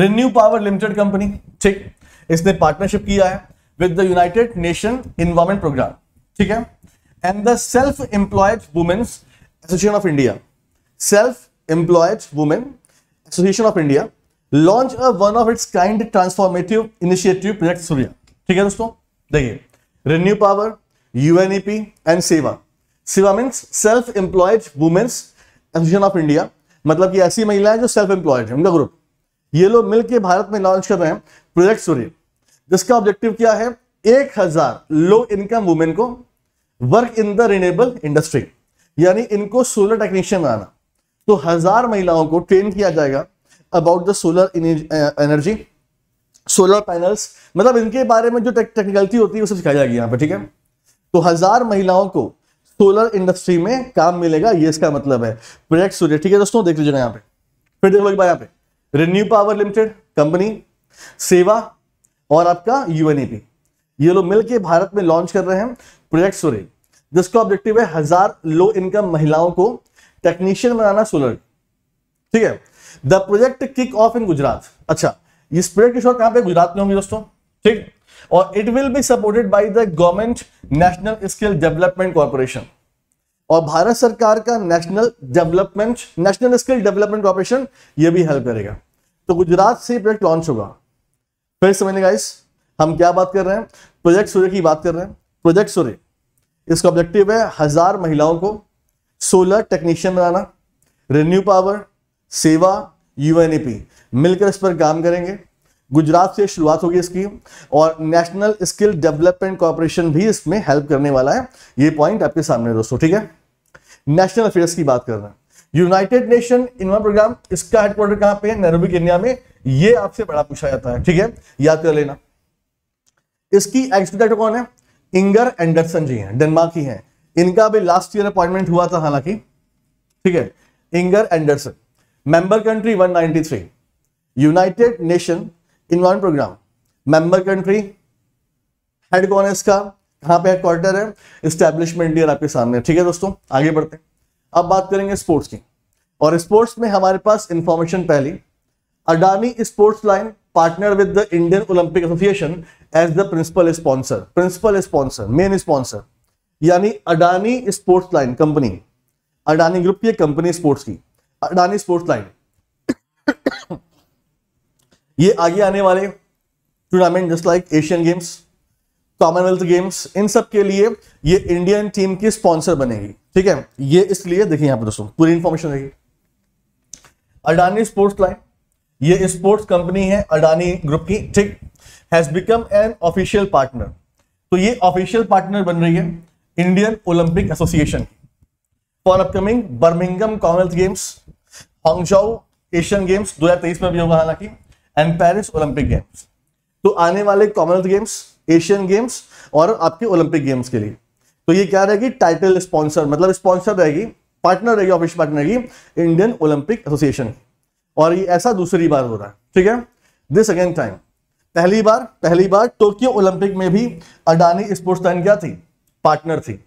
रिन्यू पावर लिमिटेड कंपनी ठीक इसने पार्टनरशिप किया है with the united nation environment programme ठीक है and the self employed women's association of India self employed women association of India launch a one of its kind transformative initiative project Surya ठीक है दोस्तों देखिए रिन्यू पावर यूएनईपी एंड सेवा सेवा means self employed women's association of India मतलब कि ऐसी महिलाएं जो सेल्फ एम्प्लॉयड है उनका ग्रुप ये लोग मिलकर भारत में लॉन्च कर रहे हैं प्रोजेक्ट सूर्य जिसका ऑब्जेक्टिव क्या है एक हजार लो इनकम वुमेन को work in the renewable industry यानी इनको सोलर टेक्नीशियन आना तो हजार महिलाओं को ट्रेन किया जाएगा about the solar energy solar panels मतलब इनके बारे में जो टेक्निकलिटी होती है उसे सिखाई जाएगी यहां पर ठीक है तो हजार महिलाओं को सोलर इंडस्ट्री में काम मिलेगा ये इसका मतलब है प्रोजेक्ट सूर्य ठीक है दोस्तों देख लीजिएगा यहाँ पे फिर देख लो यहाँ पे रिन्यू पावर लिमिटेड कंपनी सेवा और आपका यूएनईपी ये लोग मिलकर भारत में लॉन्च कर रहे हैं प्रोजेक्ट सुरेल जिसका ऑब्जेक्टिव है हजार लो इनकम महिलाओं को टेक्नीशियन बनाना सोलर ठीक है the project kick off in Gujarat अच्छा इस प्रोजेक्ट की कहां पे गुजरात में होंगे दोस्तों ठीक और it will be supported by the government national skill development corporation और भारत सरकार का national development national skill development corporation ये भी हेल्प करेगा तो गुजरात से प्रोजेक्ट लॉन्च होगा फिर समझने गाइस हम क्या बात कर रहे हैं प्रोजेक्ट सूर्य की बात कर रहे हैं प्रोजेक्ट सूर्य इसका ऑब्जेक्टिव है हजार महिलाओं को सोलर टेक्नीशियन बनाना रेन्यू पावर सेवा यू मिलकर इस पर काम करेंगे गुजरात से शुरुआत होगी इसकी और नेशनल स्किल डेवलपमेंट कॉरपोरेशन भी इसमें हेल्प करने वाला है ये पॉइंट आपके सामने दोस्तों ठीक है नेशनल अफेयर्स की बात कर रहे हैं यूनाइटेड नेशन इनवा प्रोग्राम इसका हेडक्वार्टर कहां पे है नरोबी केन्या में ये आपसे बड़ा पूछा जाता है ठीक है याद कर लेना इसकी एक्सपेक्टर कौन है इंगर एंडरसन जी हैं डेनमार्क ही हैं इनका भी लास्ट ईयर अपॉइंटमेंट हुआ था हालांकि ठीक है Inger Andersen member country 193 united nation environment programme member country head कौन है इसका कहां पे हेडक्वार्टर है स्टेब्लिशमेंट ईयर आपके सामने ठीक है दोस्तों आगे बढ़ते हैं अब बात करेंगे स्पोर्ट्स की और स्पोर्ट्स में हमारे पास इंफॉर्मेशन पहली Adani sports line partner with the Indian Olympic association as the principal sponsor principal sponsor main sponsor यानी Adani sports line company Adani group की कंपनी स्पोर्ट्स की अडानी स्पोर्ट्स लाइन ये आगे आने वाले tournament just like Asian games Commonwealth games इन सब के लिए ये इंडियन टीम की स्पॉन्सर बनेगी ठीक है ये इसलिए देखिए यहां पर दोस्तों पूरी इंफॉर्मेशन रहेगी अडानी स्पोर्ट्स लाइन ये स्पोर्ट्स कंपनी है अडानी ग्रुप की ठीक has become an official partner तो ये ऑफिशियल पार्टनर बन रही है Indian Olympic association for upcoming Birmingham Commonwealth games Hangzhou Asian games 2023 में भी होगा हालांकि एंड पेरिस ओलंपिक गेम्स तो आने वाले कॉमनवेल्थ गेम्स एशियन गेम्स और आपके ओलंपिक गेम्स के लिए तो ये क्या रहेगी टाइटल स्पॉन्सर मतलब स्पॉन्सर रहेगी पार्टनर रहेगी ऑफिशियल पार्टनर रहेगी इंडियन ओलंपिक एसोसिएशन और ये ऐसा दूसरी बार हो रहा है ठीक है दिस अगेन टाइम पहली बार पहली बार टोक्यो ओलंपिक में भी अडानी स्पोर्ट्स टाइम क्या थी पार्टनर थी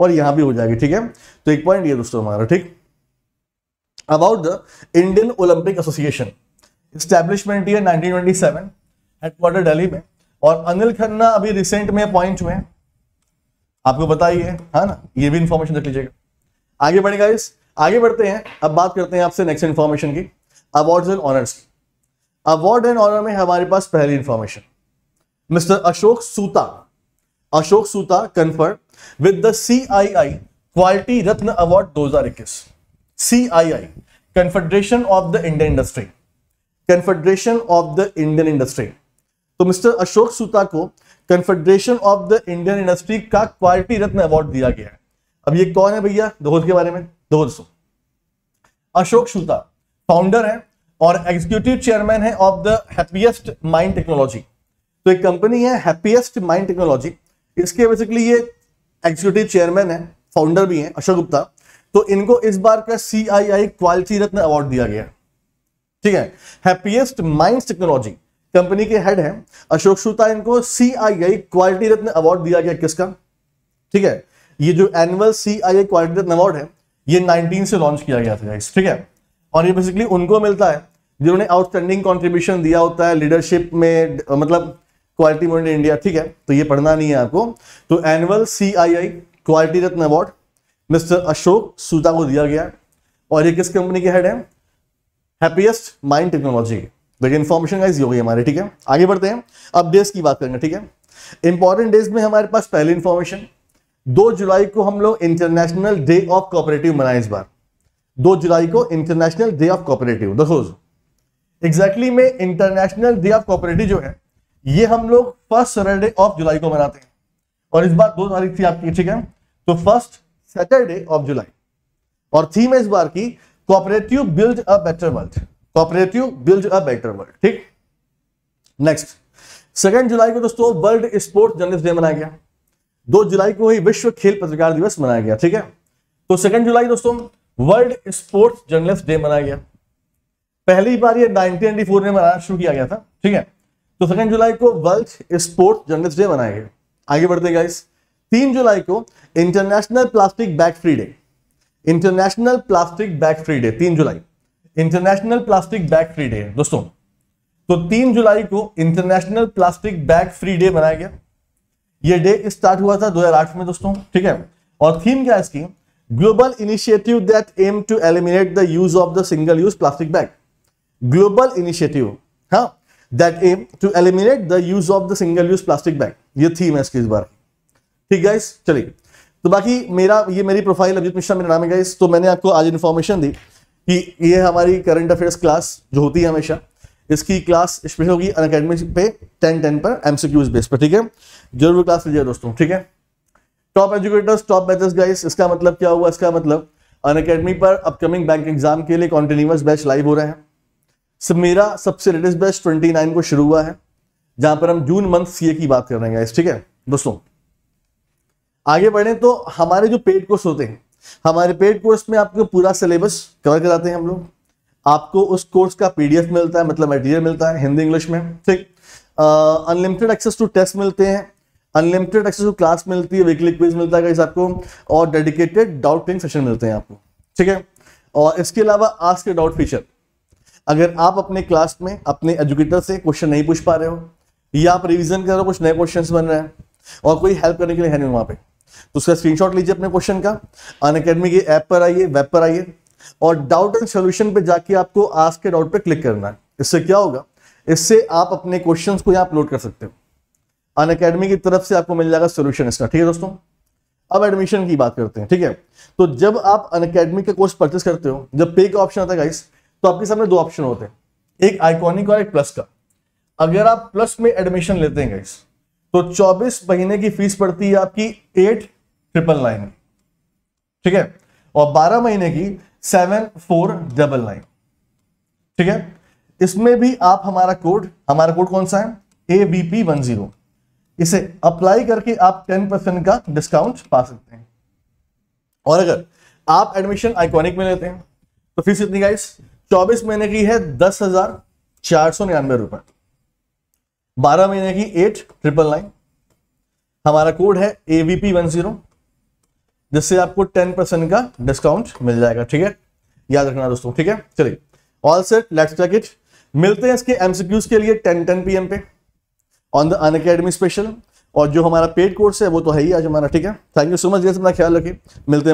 और यहां भी हो जाएगी ठीक है तो एक पॉइंट ये दोस्तों हमारा ठीक about the Indian Olympic association establishment year 1927 headquarter Delhi में और अनिल खन्ना अभी रिसेंट में अपॉइंट हुए आपको बताइए है हाँ ना ये भी इंफॉर्मेशन रख लीजिएगा आगे बढ़ेगा इस आगे बढ़ते हैं अब बात करते हैं आपसे नेक्स्ट इन्फॉर्मेशन की अवार्ड्स एंड ऑनर्स की अवार्ड एंड ऑनर में हमारे पास पहली information mister Ashok Soota Ashok Soota conferred with the I quality Ratna award 2021 I confederation of the Indian industry confederation of the Indian industry तो मिस्टर अशोक सूता को confederation of the Indian industry का quality Ratna award दिया गया है अब ये कौन है भैया दोहर के बारे में सो अशोक सूता फाउंडर है और एग्जीक्यूटिव चेयरमैन है of the Happiest Mind Technology तो एक कंपनी है हैप्पीएस्ट माइंड टेक्नोलॉजी इसके बेसिकली ये एग्जीक्यूटिव चेयरमैन है फाउंडर भी हैं अशोक गुप्ता तो इनको इस बार का सी I I quality Ratna award दिया गया ठीक है हैप्पीएस्ट माइंड टेक्नोलॉजी कंपनी के हेड हैं अशोक श्रुता इनको सी I I quality Ratna award दिया गया किसका ठीक है ये जो annual C I I quality Ratna award है ये 19 से लॉन्च किया गया था ठीक है और ये बेसिकली उनको मिलता है जिन्होंने आउटस्टैंडिंग कॉन्ट्रीब्यूशन दिया होता है लीडरशिप में मतलब क्वालिटी मोड इंडिया ठीक है तो ये पढ़ना नहीं है आपको तो annual C I I quality Ratna award mister Ashok Soota को दिया गया और ये किस कंपनी के हेड है हैप्पीएस्ट माइंड टेक्नोलॉजी के देखिए इन्फॉर्मेशन गाइज होगी हमारे ठीक है आगे बढ़ते हैं अब डेज की बात करेंगे ठीक है इंपॉर्टेंट डेज में हमारे पास पहली इंफॉर्मेशन दो जुलाई को हम लोग इंटरनेशनल डे ऑफ कॉपरेटिव मनाए इस बार दो जुलाई को इंटरनेशनल डे ऑफ कॉपरेटिव दोस्तों एग्जैक्टली में इंटरनेशनल डे ऑफ कॉपरेटिव जो है ये हम लोग फर्स्ट सैटरडे ऑफ जुलाई को मनाते हैं और इस बार दो तारीख थी आपकी ठीक है तो फर्स्ट सैटरडे ऑफ जुलाई और थीम है इस बार की cooperative build a better world cooperative build a better world ठीक नेक्स्ट सेकेंड जुलाई को दोस्तों वर्ल्ड स्पोर्ट जर्नलिस्ट डे मनाया गया दो जुलाई को ही विश्व खेल पत्रकार दिवस मनाया गया ठीक है तो सेकेंड जुलाई दोस्तों वर्ल्ड स्पोर्ट्स जर्नलिस्ट डे मनाया गया पहली बार ये 1994 में मनाना शुरू किया गया था ठीक है तो सेकेंड जुलाई को वर्ल्ड स्पोर्ट्स जर्नलिस्ट डे मनाया गया आगे बढ़ते गाइस तीन जुलाई को international plastic bag free day international plastic bag free day तीन जुलाई international plastic bag free day दोस्तों तो तीन जुलाई को international plastic bag free day मनाया गया ये डे स्टार्ट हुआ था 2008 में दोस्तों ठीक है और थीम क्या है इसकी global initiative that aim to eliminate the use of the single-use plastic bag. Global initiative हाँ that aim to eliminate the use of the single-use plastic bag. ये थीम है इसकी इस बार ठीक गाइस चलिए तो बाकी मेरा ये मेरी प्रोफाइल अभिजीत मिश्रा मेरा नाम है गाइस तो मैंने आपको आज इन्फॉर्मेशन दी कि ये हमारी करंट अफेयर्स क्लास जो होती है हमेशा इसकी क्लास स्पेशल होगी अन पे टेन टेन पर एमसीक्यूज बेस पर ठीक है जरूर क्लास लीजिए दोस्तों ठीक है top educators top batches guys इसका मतलब क्या हुआ इसका मतलब अन अकेडमी पर अपकमिंग बैंक एग्जाम के लिए कॉन्टिन्यूस बैच लाइव हो रहे हैं सब मेरा सबसे लेटेस्ट बैच 29 को शुरू हुआ है जहां पर हम जून मंथ सीए की बात कर रहे हैं गाइस ठीक है दोस्तों आगे बढ़े तो हमारे जो पेड कोर्स होते हैं हमारे पेड कोर्स में आपको पूरा सिलेबस कवर कराते हैं हम लोग आपको उस कोर्स का पीडीएफ मिलता है मतलब मटेरियल मिलता है हिंदी इंग्लिश में ठीक अनलिमिटेड एक्सेस टू टेस्ट मिलते हैं अनलिमिटेड एक्सेस टू क्लास मिलती है वीकली क्विज मिलता है आपको और डेडिकेटेड डाउट क्लिंग सेशन मिलते हैं आपको ठीक है और इसके अलावा आज के डाउट फीचर अगर आप अपने क्लास में अपने एजुकेटर से क्वेश्चन नहीं पूछ पा रहे हो या आप रिविजन कर रहे हो कुछ नए क्वेश्चन बन रहे हैं और कोई हेल्प करने के लिए है नहीं वहाँ पे तो उसका शॉट लीजिए अपने क्वेश्चन का अन अकेडमी के ऐप पर आइए वेब पर आइए और डाउट एंड सोल्यूशन पर जाके आपको आज के डाउट पर क्लिक करना है इससे क्या होगा इससे आप अपने क्वेश्चंस को यहाँ अपलोड कर सकते हो अन अकेडमी की तरफ से आपको मिल जाएगा सोल्यूशन इसका ठीक है दोस्तों अब एडमिशन की बात करते हैं ठीक है तो जब आप अन अकेडमी का कोर्स परचेस करते हो जब पे का ऑप्शन आता है गाइस तो आपके सामने दो ऑप्शन होते हैं एक आइकॉनिक और एक प्लस का अगर आप प्लस में एडमिशन लेते हैं गाइस तो 24 महीने की फीस पड़ती है आपकी एट ट्रिपल नाइन ठीक है और 12 महीने की सेवन फोर डबल नाइन ठीक है इसमें भी आप हमारा कोड हमारा कोड कौन सा है A V P one zero इसे अप्लाई करके आप टेन परसेंट का डिस्काउंट पा सकते हैं और अगर आप एडमिशन आइकॉनिक में लेते हैं तो फीस इतनी गाइस चौबीस महीने की है दस हजार चार सौ निन्यानवे रुपए बारह महीने की एट ट्रिपल नाइन हमारा कोड है एवीपी वन जीरो जिससे आपको टेन परसेंट का डिस्काउंट मिल जाएगा ठीक है याद रखना दोस्तों ठीक है चलिए ऑल सेट लेट्स मिलते हैं इसके एमसीक्यूज के लिए टेन टेन पी पे on the Unacademy special और जो हमारा पेड कोर्स है वो तो है ही आज हमारा ठीक है थैंक यू सो मच जैसे अपना ख्याल रखिए मिलते हैं